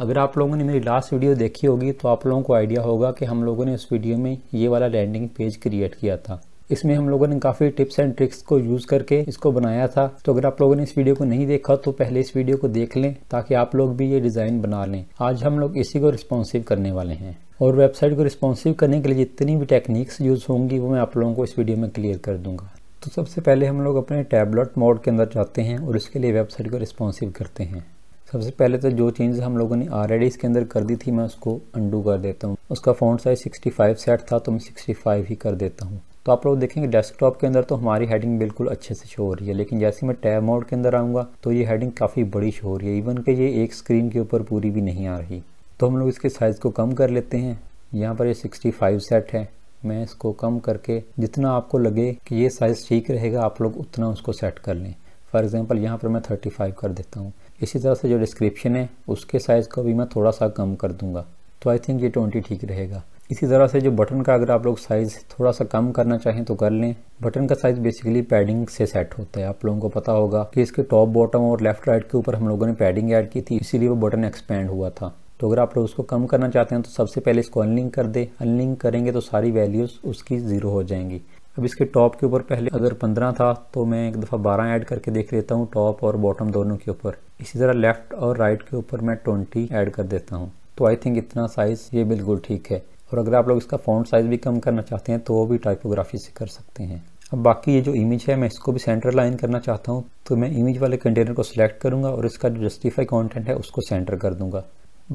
अगर आप लोगों ने मेरी लास्ट वीडियो देखी होगी तो आप लोगों को आइडिया होगा कि हम लोगों ने उस वीडियो में ये वाला लैंडिंग पेज क्रिएट किया था इसमें हम लोगों ने काफ़ी टिप्स एंड ट्रिक्स को यूज़ करके इसको बनाया था तो अगर आप लोगों ने इस वीडियो को नहीं देखा तो पहले इस वीडियो को देख लें ताकि आप लोग भी ये डिज़ाइन बना लें आज हम लोग इसी को रिस्पॉन्सिव करने वाले हैं और वेबसाइट को रिस्पॉन्सिव करने के लिए जितनी भी टेक्निक्स यूज़ होंगी वो मैं आप लोगों को इस वीडियो में क्लियर कर दूंगा तो सबसे पहले हम लोग अपने टैबलेट मोड के अंदर जाते हैं और इसके लिए वेबसाइट को रिस्पॉन्सिव करते हैं सबसे पहले तो जो चेंजेस हम लोगों ने ऑलरेडी इसके अंदर कर दी थी मैं उसको अंडू कर देता हूँ उसका फ़ॉन्ट साइज 65 सेट था तो मैं 65 ही कर देता हूँ तो आप लोग देखेंगे डेस्कटॉप के अंदर तो हमारी हेडिंग बिल्कुल अच्छे से शो हो रही है लेकिन जैसे मैं टैब मोड के अंदर आऊँगा तो ये हेडिंग काफ़ी बड़ी शो हो रही है इवन कि ये एक स्क्रीन के ऊपर पूरी भी नहीं आ रही तो हम लोग इसके साइज़ को कम कर लेते हैं यहाँ पर ये सिक्सटी सेट है मैं इसको कम करके जितना आपको लगे कि ये साइज़ ठीक रहेगा आप लोग उतना उसको सेट कर लें फॉर एग्ज़ाम्पल यहाँ पर मैं थर्टी कर देता हूँ इसी तरह से जो डिस्क्रिप्शन है उसके साइज़ को भी मैं थोड़ा सा कम कर दूंगा तो आई थिंक ये ट्वेंटी ठीक रहेगा इसी तरह से जो बटन का अगर आप लोग साइज़ थोड़ा सा कम करना चाहें तो कर लें बटन का साइज़ बेसिकली पैडिंग से सेट होता है आप लोगों को पता होगा कि इसके टॉप बॉटम और लेफ्ट राइट के ऊपर हम लोगों ने पैडिंग ऐड की थी इसीलिए वो बटन एक्सपेंड हुआ था तो अगर आप लोग उसको कम करना चाहते हैं तो सबसे पहले इसको अनलिंक कर दे अनलिंक करेंगे तो सारी वैल्यूज़ उसकी ज़ीरो हो जाएंगी अब इसके टॉप के ऊपर पहले अगर पंद्रह था तो मैं एक दफ़ा बारह ऐड करके देख लेता हूँ टॉप और बॉटम दोनों के ऊपर इसी तरह लेफ़्ट और राइट के ऊपर मैं ट्वेंटी ऐड कर देता हूँ तो आई थिंक इतना साइज़ ये बिल्कुल ठीक है और अगर आप लोग इसका फ़ॉन्ट साइज़ भी कम करना चाहते हैं तो वो भी टाइपोग्राफी से कर सकते हैं अब बाकी ये जो इमेज है मैं इसको भी सेंटर लाइन करना चाहता हूँ तो मैं इमेज वाले कंटेनर को सिलेक्ट करूँगा और इसका जो जस्टिफाई कॉन्टेंट है उसको सेंटर कर दूँगा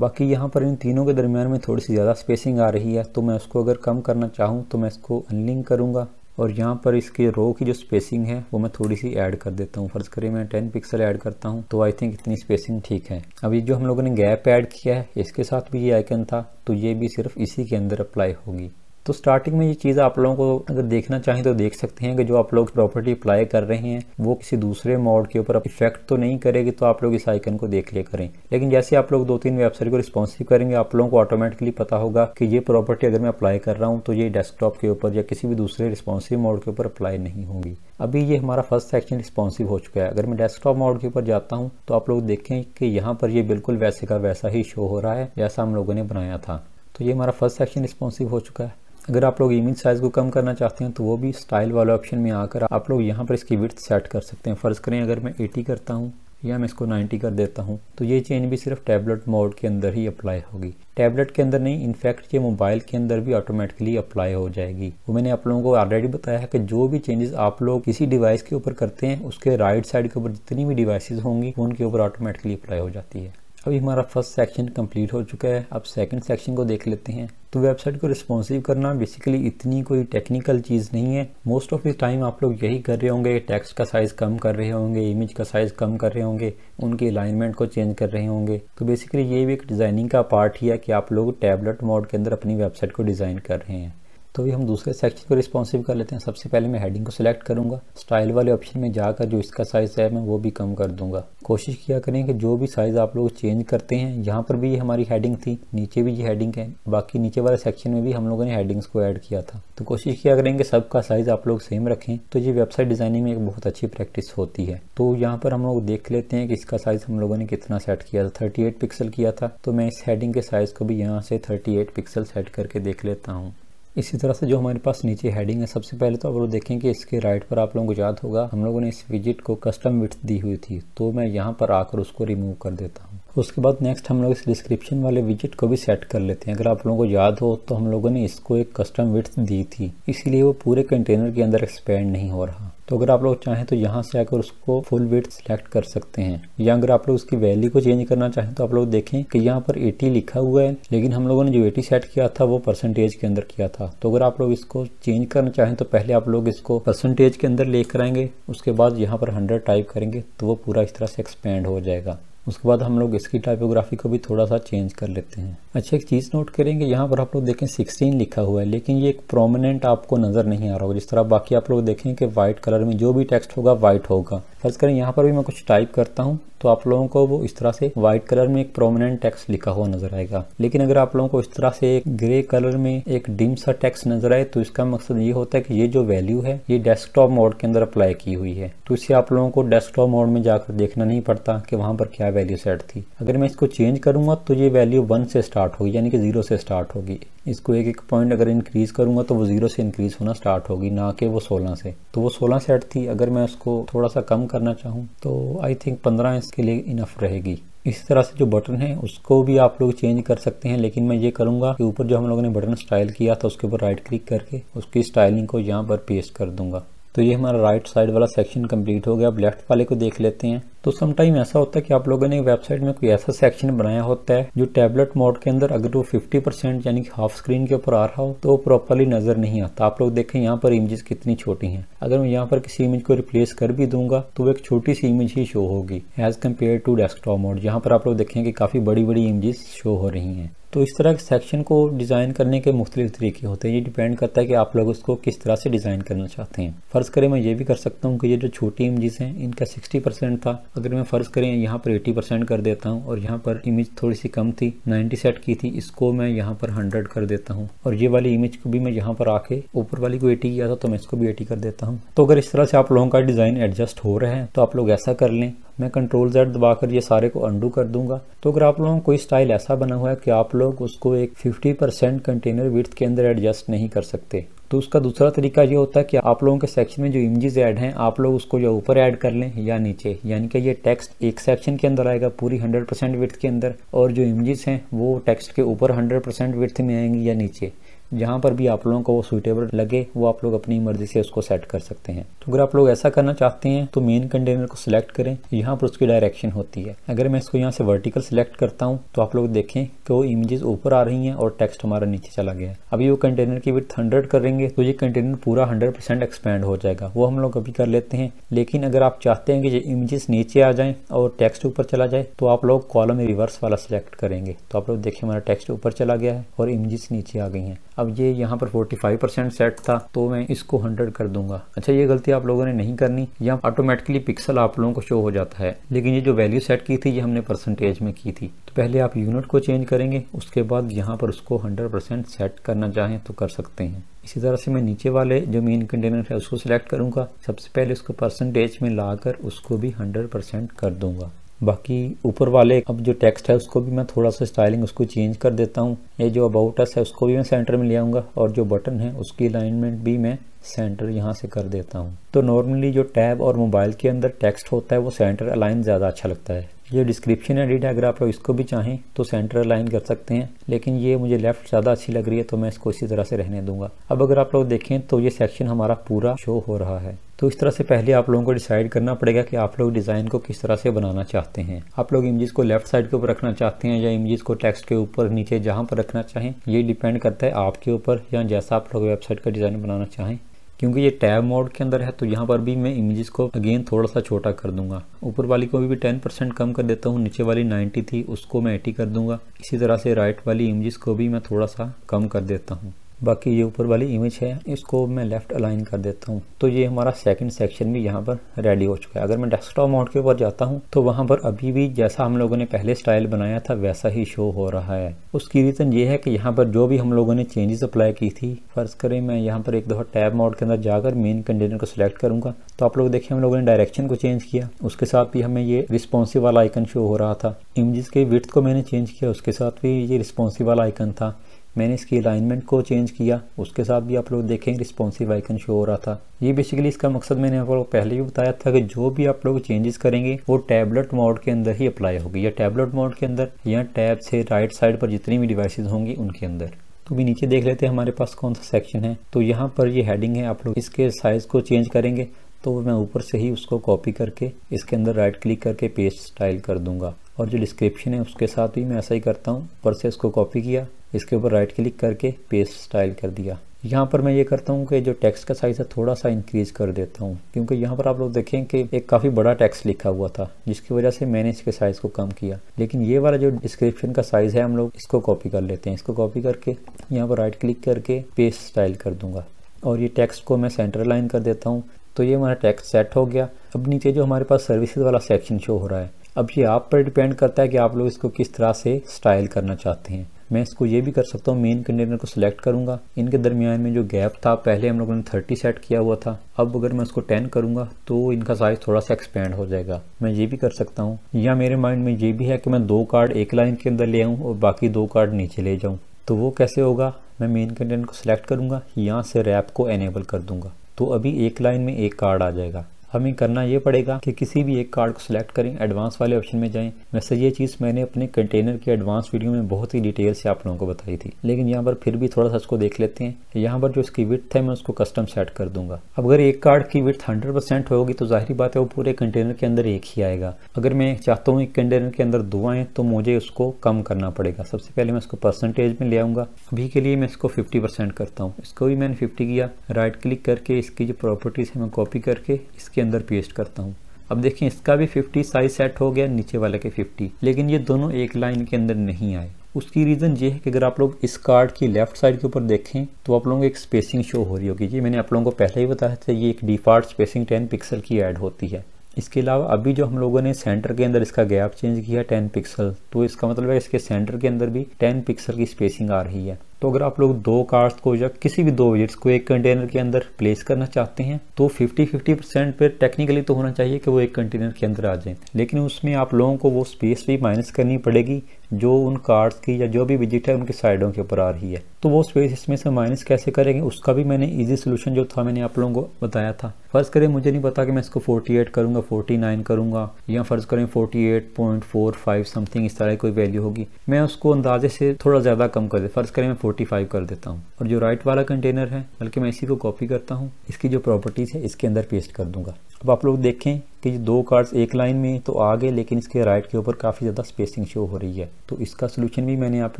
बाकी यहाँ पर इन तीनों के दरमियान में थोड़ी सी ज़्यादा स्पेसिंग आ रही है तो मैं उसको अगर कम करना चाहूँ तो मैं इसको अनलिंक करूँगा और यहाँ पर इसके रो की जो स्पेसिंग है वो मैं थोड़ी सी ऐड कर देता हूँ फर्ज करिए मैं टेन पिक्सल ऐड करता हूँ तो आई थिंक इतनी स्पेसिंग ठीक है अभी जो हम लोगों ने गैप ऐड किया है इसके साथ भी ये आइकन था तो ये भी सिर्फ इसी के अंदर अप्लाई होगी तो स्टार्टिंग में ये चीज़ आप लोगों को अगर देखना चाहें तो देख सकते हैं कि जो आप लोग प्रॉपर्टी अप्लाई कर रहे हैं वो किसी दूसरे मॉड के ऊपर इफेक्ट तो नहीं करेगी तो आप लोग इस आइकन को देख लिया करें लेकिन जैसे आप लोग दो तीन वेबसाइट को रिस्पॉन्सिव करेंगे आप लोगों को ऑटोमेटिकली पता होगा कि ये प्रॉपर्टी अगर मैं अप्लाई कर रहा हूँ तो ये डेस्कटॉप के ऊपर या किसी भी दूसरे रिस्पॉन्सिव मॉड के ऊपर अप्लाई नहीं होगी अभी ये हमारा फर्स्ट सेक्शन रिस्पॉन्सिव हो चुका है अगर मैं डेस्कटॉप मॉड के ऊपर जाता हूँ तो आप लोग देखें कि यहाँ पर ये बिल्कुल वैसे का वैसा ही शो हो रहा है जैसा हम लोगों ने बनाया था तो ये हमारा फर्स्ट सेक्शन रिस्पॉन्सिव हो चुका है अगर आप लोग इमेज साइज़ को कम करना चाहते हैं तो वो भी स्टाइल वाले ऑप्शन में आकर आप लोग यहाँ पर इसकी विथ सेट कर सकते हैं फ़र्ज़ करें अगर मैं एटी करता हूँ या मैं इसको 90 कर देता हूँ तो ये चेंज भी सिर्फ टैबलेट मोड के अंदर ही अप्लाई होगी टैबलेट के अंदर नहीं इनफैक्ट ये मोबाइल के अंदर भी ऑटोमेटिकली अप्लाई हो जाएगी वो मैंने आप लोगों को ऑलरेडी बताया है कि जो भी चेंजेस आप लोग किसी डिवाइस के ऊपर करते हैं उसके राइट साइड के ऊपर जितनी भी डिवाइसेज होंगी उनके ऊपर ऑटोमेटिकली अप्लाई हो जाती है अभी हमारा फर्स्ट सेक्शन कंप्लीट हो चुका है अब सेकंड सेक्शन को देख लेते हैं तो वेबसाइट को रिस्पॉन्सिव करना बेसिकली इतनी कोई टेक्निकल चीज़ नहीं है मोस्ट ऑफ द टाइम आप लोग यही कर रहे होंगे टेक्स्ट का साइज़ कम कर रहे होंगे इमेज का साइज़ कम कर रहे होंगे उनके अलाइनमेंट को चेंज कर रहे होंगे तो बेसिकली ये भी एक डिज़ाइनिंग का पार्ट ही है कि आप लोग टैबलेट मोड के अंदर अपनी वेबसाइट को डिज़ाइन कर रहे हैं तो भी हम दूसरे सेक्शन को रिस्पॉन्सिव कर लेते हैं सबसे पहले मैं हेडिंग को सिलेक्ट करूंगा स्टाइल वाले ऑप्शन में जाकर जो इसका साइज़ है मैं वो भी कम कर दूंगा कोशिश किया करें कि जो भी साइज़ आप लोग चेंज करते हैं यहाँ पर भी ये हमारी हेडिंग थी नीचे भी ये हेडिंग है बाकी नीचे वाले सेक्शन में भी हम लोगों ने हेडिंग्स को ऐड किया था तो कोशिश किया करें कि सबका साइज़ आप लोग सेम रखें तो ये वेबसाइट डिज़ाइनिंग में एक बहुत अच्छी प्रैक्टिस होती है तो यहाँ पर हम लोग देख लेते हैं कि इसका साइज़ हम लोगों ने कितना सेट किया था थर्टी पिक्सल किया था तो मैं इस हेडिंग के साइज़ को भी यहाँ से थर्टी पिक्सल सेट करके देख लेता हूँ इसी तरह से जो हमारे पास नीचे हेडिंग है सबसे पहले तो आप लोग देखें कि इसके राइट पर आप लोगों को याद होगा हम लोगों ने इस विजिट को कस्टम विट दी हुई थी तो मैं यहाँ पर आकर उसको रिमूव कर देता हूँ उसके बाद नेक्स्ट हम लोग इस डिस्क्रिप्शन वाले विजिट को भी सेट कर लेते हैं अगर आप लोगों को याद हो तो हम लोगों ने इसको एक कस्टम विथ दी थी इसीलिए वो पूरे कंटेनर के अंदर एक्सपेंड नहीं हो रहा तो अगर आप लोग चाहें तो यहाँ से आकर उसको फुल वेट सिलेक्ट कर सकते हैं या अगर आप लोग उसकी वैल्यू को चेंज करना चाहें तो आप लोग देखें कि यहाँ पर 80 लिखा हुआ है लेकिन हम लोगों ने जो 80 सेट किया था वो परसेंटेज के अंदर किया था तो अगर आप लोग इसको चेंज करना चाहें तो पहले आप लोग इसको परसेंटेज के अंदर लेकर आएंगे उसके बाद यहाँ पर हंड्रेड टाइप करेंगे तो वो पूरा इस तरह से एक्सपेंड हो जाएगा उसके बाद हम लोग इसकी टाइपोग्राफी को भी थोड़ा सा चेंज कर लेते हैं अच्छा एक चीज़ नोट करेंगे यहाँ पर आप लोग देखें 16 लिखा हुआ है लेकिन ये एक प्रोमिनेंट आपको नज़र नहीं आ रहा होगा जिस तरह बाकी आप लोग देखें कि वाइट कलर में जो भी टेक्स्ट होगा वाइट होगा फर्ज करें यहाँ पर भी मैं कुछ टाइप करता हूँ तो आप लोगों को वो इस तरह से व्हाइट कलर में एक प्रोमिनेंट टेक्स्ट लिखा हुआ नजर आएगा लेकिन अगर आप लोगों को इस तरह से एक ग्रे कलर में एक डिम सा टेक्स्ट नजर आए तो इसका मकसद ये होता है कि ये जो वैल्यू है ये डेस्कटॉप मोड के अंदर अप्लाई की हुई है तो इसे आप लोगों को डेस्कटॉप मोड में जाकर देखना नहीं पड़ता कि वहां पर क्या वैल्यू सेट थी अगर मैं इसको चेंज करूंगा तो ये वैल्यू वन से स्टार्ट होगी यानी कि जीरो से स्टार्ट होगी इसको एक एक पॉइंट अगर इंक्रीज करूंगा तो वो जीरो से इंक्रीज होना स्टार्ट होगी ना कि वो सोलह से तो वो सोलह सेट थी अगर मैं उसको थोड़ा सा कम करना चाहूँ तो आई थिंक पंद्रह इसके लिए इनफ रहेगी इसी तरह से जो बटन है उसको भी आप लोग चेंज कर सकते हैं लेकिन मैं ये करूंगा कि ऊपर जो हम लोगों ने बटन स्टाइल किया था उसके ऊपर राइट क्लिक करके उसकी स्टाइलिंग को यहाँ पर पेस्ट कर दूंगा तो ये हमारा राइट साइड वाला सेक्शन कंप्लीट हो गया अब लेफ्ट वाले को देख लेते हैं तो समटाइम ऐसा होता है कि आप लोगों ने वेबसाइट में कोई ऐसा सेक्शन बनाया होता है जो टैबलेट मोड के अंदर अगर वो 50 परसेंट यानी कि हाफ स्क्रीन के ऊपर आ रहा हो तो वो प्रॉपरली नजर नहीं आता आप लोग देखें यहाँ पर इमेजेस कितनी छोटी हैं अगर मैं यहाँ पर किसी इमेज को रिप्लेस कर भी दूंगा तो वो एक छोटी सी इमेज ही शो होगी as compared to desktop mode यहाँ पर आप लोग देखें कि काफी बड़ी बड़ी इमेजेस शो हो रही है तो इस तरह के सेक्शन को डिज़ाइन करने के मुख्तलिफ तरीके होते हैं ये डिपेंड करता है कि आप लोग उसको किस तरह से डिज़ाइन करना चाहते हैं फ़र्ज़ करें मैं ये भी कर सकता हूँ कि ये जो छोटी इमेजेस हैं इनका 60 परसेंट था अगर मैं फ़र्ज़ करें यहाँ पर 80 परसेंट कर देता हूँ और यहाँ पर इमेज थोड़ी सी कम थी नाइनटी सेट की थी इसको मैं यहाँ पर हंड्रेड कर देता हूँ और ये वाली इमेज को भी मैं यहाँ पर आके ऊपर वाली को एटी किया था तो मैं इसको भी एटी कर देता हूँ तो अगर इस तरह से आप लोगों का डिज़ाइन एडजस्ट हो रहा है तो आप लोग ऐसा कर लें मैं कंट्रोल जेड दबाकर ये सारे को अंडू कर दूंगा तो अगर आप लोगों को कोई स्टाइल ऐसा बना हुआ है कि आप लोग उसको एक 50 परसेंट कंटेनर विथ के अंदर एडजस्ट नहीं कर सकते तो उसका दूसरा तरीका ये होता है कि आप लोगों के सेक्शन में जो इमेजेस ऐड हैं आप लोग उसको या ऊपर ऐड कर लें या नीचे यानी कि ये टेक्स्ट एक सेक्शन के अंदर आएगा पूरी 100 परसेंट के अंदर और जो इमेजेस हैं वो टेक्स्ट के ऊपर 100 परसेंट में आएंगी या नीचे जहाँ पर भी आप लोगों को वो सूटेबल लगे वो आप लोग अपनी मर्जी से उसको सेट कर सकते हैं तो अगर आप लोग ऐसा करना चाहते हैं तो मेन कंटेनर को सिलेक्ट करें यहाँ पर उसकी डायरेक्शन होती है अगर मैं इसको यहाँ से वर्टिकल सिलेक्ट करता हूँ तो आप लोग देखें कि वो इमेजेस ऊपर आ रही हैं और टेक्स्ट हमारा नीचे चला गया है अभी वो कंटेनर की विथ हंड्रेड करेंगे तो ये कंटेनर पूरा हंड्रेड परसेंट एक्सपेंड हो जाएगा वो हम लोग अभी कर लेते हैं लेकिन अगर आप चाहते हैं कि ये इमेजेस नीचे आ जाए और टेक्स्ट ऊपर चला जाए तो आप लोग कॉलम रिवर्स वाला सिलेक्ट करेंगे तो आप लोग देखें हमारा टेक्स्ट ऊपर चला गया है और इमेजेस नीचे आ गई हैं अब ये यहाँ पर 45 परसेंट सेट था तो मैं इसको 100 कर दूंगा अच्छा ये गलती आप लोगों ने नहीं करनी यहाँ ऑटोमेटिकली पिक्सल आप लोगों को शो हो जाता है लेकिन ये जो वैल्यू सेट की थी ये हमने परसेंटेज में की थी तो पहले आप यूनिट को चेंज करेंगे उसके बाद यहाँ पर उसको हंड्रेड परसेंट सेट करना चाहें तो कर सकते हैं इसी तरह से मैं नीचे वाले जो मेन कंटेनर है उसको सिलेक्ट करूंगा सबसे पहले उसको परसेंटेज में लाकर उसको भी हंड्रेड परसेंट कर दूंगा बाकी ऊपर वाले अब जो टेक्स्ट है उसको भी मैं थोड़ा सा स्टाइलिंग उसको चेंज कर देता हूँ ये जो अबाउट अस है उसको भी मैं सेंटर में ले आऊँगा और जो बटन है उसकी अलाइनमेंट भी मैं सेंटर यहाँ से कर देता हूँ तो नॉर्मली जो टैब और मोबाइल के अंदर टेक्स्ट होता है वो सेंटर अलाइन ज़्यादा अच्छा लगता है ये डिस्क्रिप्शन एडिट है अगर आप लोग इसको भी चाहें तो सेंटर अलाइन कर सकते हैं लेकिन ये मुझे लेफ़्ट ज़्यादा अच्छी लग रही है तो मैं इसको इसी तरह से रहने दूंगा अब अगर आप लोग देखें तो ये सेक्शन हमारा पूरा शो हो रहा है तो इस तरह से पहले आप लोगों को डिसाइड करना पड़ेगा कि आप लोग डिज़ाइन को किस तरह से बनाना चाहते हैं आप लोग इमेज को लेफ्ट साइड के ऊपर रखना चाहते हैं या इमेज को टेक्स्ट के ऊपर नीचे जहाँ पर रखना चाहें ये डिपेंड करता है आपके ऊपर या जैसा आप लोग वेबसाइट का डिज़ाइन बनाना चाहें क्योंकि ये टैब मोड के अंदर है तो यहाँ पर भी मैं इमेजेस को अगेन थोड़ा सा छोटा कर दूंगा ऊपर वाली को भी टेन परसेंट कम कर देता हूँ नीचे वाली नाइन्टी थी उसको मैं एटी कर दूंगा इसी तरह से राइट वाली इमेजेस को भी मैं थोड़ा सा कम कर देता हूँ बाकी ये ऊपर वाली इमेज है इसको मैं लेफ़्ट अलाइन कर देता हूँ तो ये हमारा सेकंड सेक्शन भी यहाँ पर रेडी हो चुका है अगर मैं डेस्कटॉप मोड के ऊपर जाता हूँ तो वहाँ पर अभी भी जैसा हम लोगों ने पहले स्टाइल बनाया था वैसा ही शो हो रहा है उसकी रीज़न ये है कि यहाँ पर जो भी हम लोगों ने चेंजेस अप्लाई की थी फ़र्ज़ करें मैं यहाँ पर एक दफ़ा टैब मोड के अंदर जाकर मेन कंटेनर को सिलेक्ट करूँगा तो आप लोग देखें हम लोगों ने डायरेक्शन को चेंज किया उसके साथ भी हमें ये रिस्पॉन्सिव वाला आइकन शो हो रहा था इमेज के विथ को मैंने चेंज किया उसके साथ भी ये रिस्पॉन्सिव वाला आइकन था मैंने इसकी अलाइनमेंट को चेंज किया उसके साथ भी आप लोग देखें रिस्पॉन्सिव आइकन शो हो रहा था ये बेसिकली इसका मकसद मैंने आप लोग पहले भी बताया था कि जो भी आप लोग चेंजेस करेंगे वो टैबलेट मोड के अंदर ही अप्लाई होगी या टैबलेट मोड के अंदर या टैब से राइट साइड पर जितनी भी डिवाइसेज होंगी उनके अंदर तो भी नीचे देख लेते हैं हमारे पास कौन सा सेक्शन है तो यहाँ पर ये हेडिंग है आप लोग इसके साइज़ को चेंज करेंगे तो मैं ऊपर से ही उसको कॉपी करके इसके अंदर राइट क्लिक करके पेस्ट स्टाइल कर दूंगा और जो डिस्क्रिप्शन है उसके साथ भी मैं ऐसा ही करता हूँ ऊपर से इसको कॉपी किया इसके ऊपर राइट क्लिक करके पेस्ट स्टाइल कर दिया यहाँ पर मैं ये करता हूँ कि जो टेक्स्ट का साइज़ है थोड़ा सा इंक्रीज़ कर देता हूँ क्योंकि यहाँ पर आप लोग देखें कि एक काफ़ी बड़ा टेक्स्ट लिखा हुआ था जिसकी वजह से मैंने इसके साइज़ को कम किया लेकिन ये वाला जो डिस्क्रिप्शन का साइज़ है हम लोग इसको कॉपी कर लेते हैं इसको कॉपी करके यहाँ पर राइट क्लिक करके पेस्ट स्टाइल कर दूँगा और ये टेक्स्ट को मैं सेंटर लाइन कर देता हूँ तो ये हमारा टेक्स्ट सेट हो गया अब नीचे जो हमारे पास सर्विसेज वाला सेक्शन शो हो रहा है अब ये आप पर डिपेंड करता है कि आप लोग इसको किस तरह से स्टाइल करना चाहते हैं मैं इसको ये भी कर सकता हूँ मेन कंटेनर को सिलेक्ट करूँगा इनके दरमियान में जो गैप था पहले हम लोगों ने 30 सेट किया हुआ था अब अगर मैं उसको 10 करूँगा तो इनका साइज थोड़ा सा एक्सपेंड हो जाएगा मैं ये भी कर सकता हूँ या मेरे माइंड में ये भी है कि मैं दो कार्ड एक लाइन के अंदर ले आऊँ और बाकी दो कार्ड नीचे ले जाऊँ तो वो कैसे होगा मैं मेन कंटेनर को सिलेक्ट करूँगा यहाँ से रैप को एनेबल कर दूँगा तो अभी एक लाइन में एक कार्ड आ जाएगा हमें करना ये पड़ेगा कि किसी भी एक कार्ड को सिलेक्ट करें एडवांस वाले ऑप्शन में जाएं वैसे ये चीज़ मैंने अपने कंटेनर के एडवांस वीडियो में बहुत ही डिटेल से आप लोगों को बताई थी लेकिन यहाँ पर फिर भी थोड़ा सा इसको देख लेते हैं यहाँ पर जो इसकी विथ है मैं उसको कस्टम सेट कर दूंगा अब अगर एक कार्ड की विथ हंड्रेड होगी तो जाहिर बात है वो पूरे कंटेनर के अंदर एक ही आएगा अगर मैं चाहता हूँ एक कंटेनर के अंदर दो आए तो मुझे उसको कम करना पड़ेगा सबसे पहले मैं उसको परसेंटेज में ले आऊँगा अभी के लिए मैं इसको फिफ्टी करता हूँ इसको भी मैंने फिफ्टी किया राइट क्लिक करके इसकी जो प्रॉपर्टीज़ है मैं कॉपी करके इसके अंदर पेस्ट करता हूँ अब देखें इसका भी 50 साइज सेट हो गया नीचे वाले के 50 लेकिन ये दोनों एक लाइन के अंदर नहीं आए उसकी रीज़न ये है कि अगर आप लोग इस कार्ड की लेफ्ट साइड के ऊपर देखें तो आप लोगों को एक स्पेसिंग शो हो रही होगी जी मैंने आप लोगों को पहले ही बताया था ये एक डिफॉल्ट स्पेसिंग 10 पिक्सल की ऐड होती है इसके अलावा अभी जो हम लोगों ने सेंटर के अंदर इसका गैप चेंज किया टेन पिक्सल तो इसका मतलब है इसके सेंटर के अंदर भी टेन पिक्सल की स्पेसिंग आ रही है तो अगर आप लोग दो कार्ड्स को या किसी भी दो विजिट्स को एक कंटेनर के अंदर प्लेस करना चाहते हैं तो 50 50 परसेंट पर टेक्निकली तो होना चाहिए कि वो एक कंटेनर के अंदर आ जाए लेकिन उसमें आप लोगों को वो स्पेस भी माइनस करनी पड़ेगी जो उन कार्ड्स की या जो भी विजिट है उनके साइडों के ऊपर आ रही है तो वो स्पेस इसमें से माइनस कैसे करेंगे उसका भी मैंने इजी सोल्यूशन जो था मैंने आप लोगों को बताया था फ़र्ज़ करें मुझे नहीं पता कि मैं इसको 48 करूंगा 49 करूंगा या फ़र्ज़ करें 48.45 समथिंग इस तरह की कोई वैल्यू होगी मैं उसको अंदाजे से थोड़ा ज़्यादा कम कर दे फ़र्ज़ करें मैं फाइव कर देता हूँ और जो राइट वाला कंटेनर है बल्कि मैं इसी को कॉपी करता हूँ इसकी जो प्रॉपर्टीज़ है इसके अंदर पेस्ट कर दूंगा अब आप लोग देखें कि ये दो कार्ड्स एक लाइन में तो आ गए लेकिन इसके राइट के ऊपर काफ़ी ज़्यादा स्पेसिंग शो हो रही है तो इसका सोल्यूशन भी मैंने आप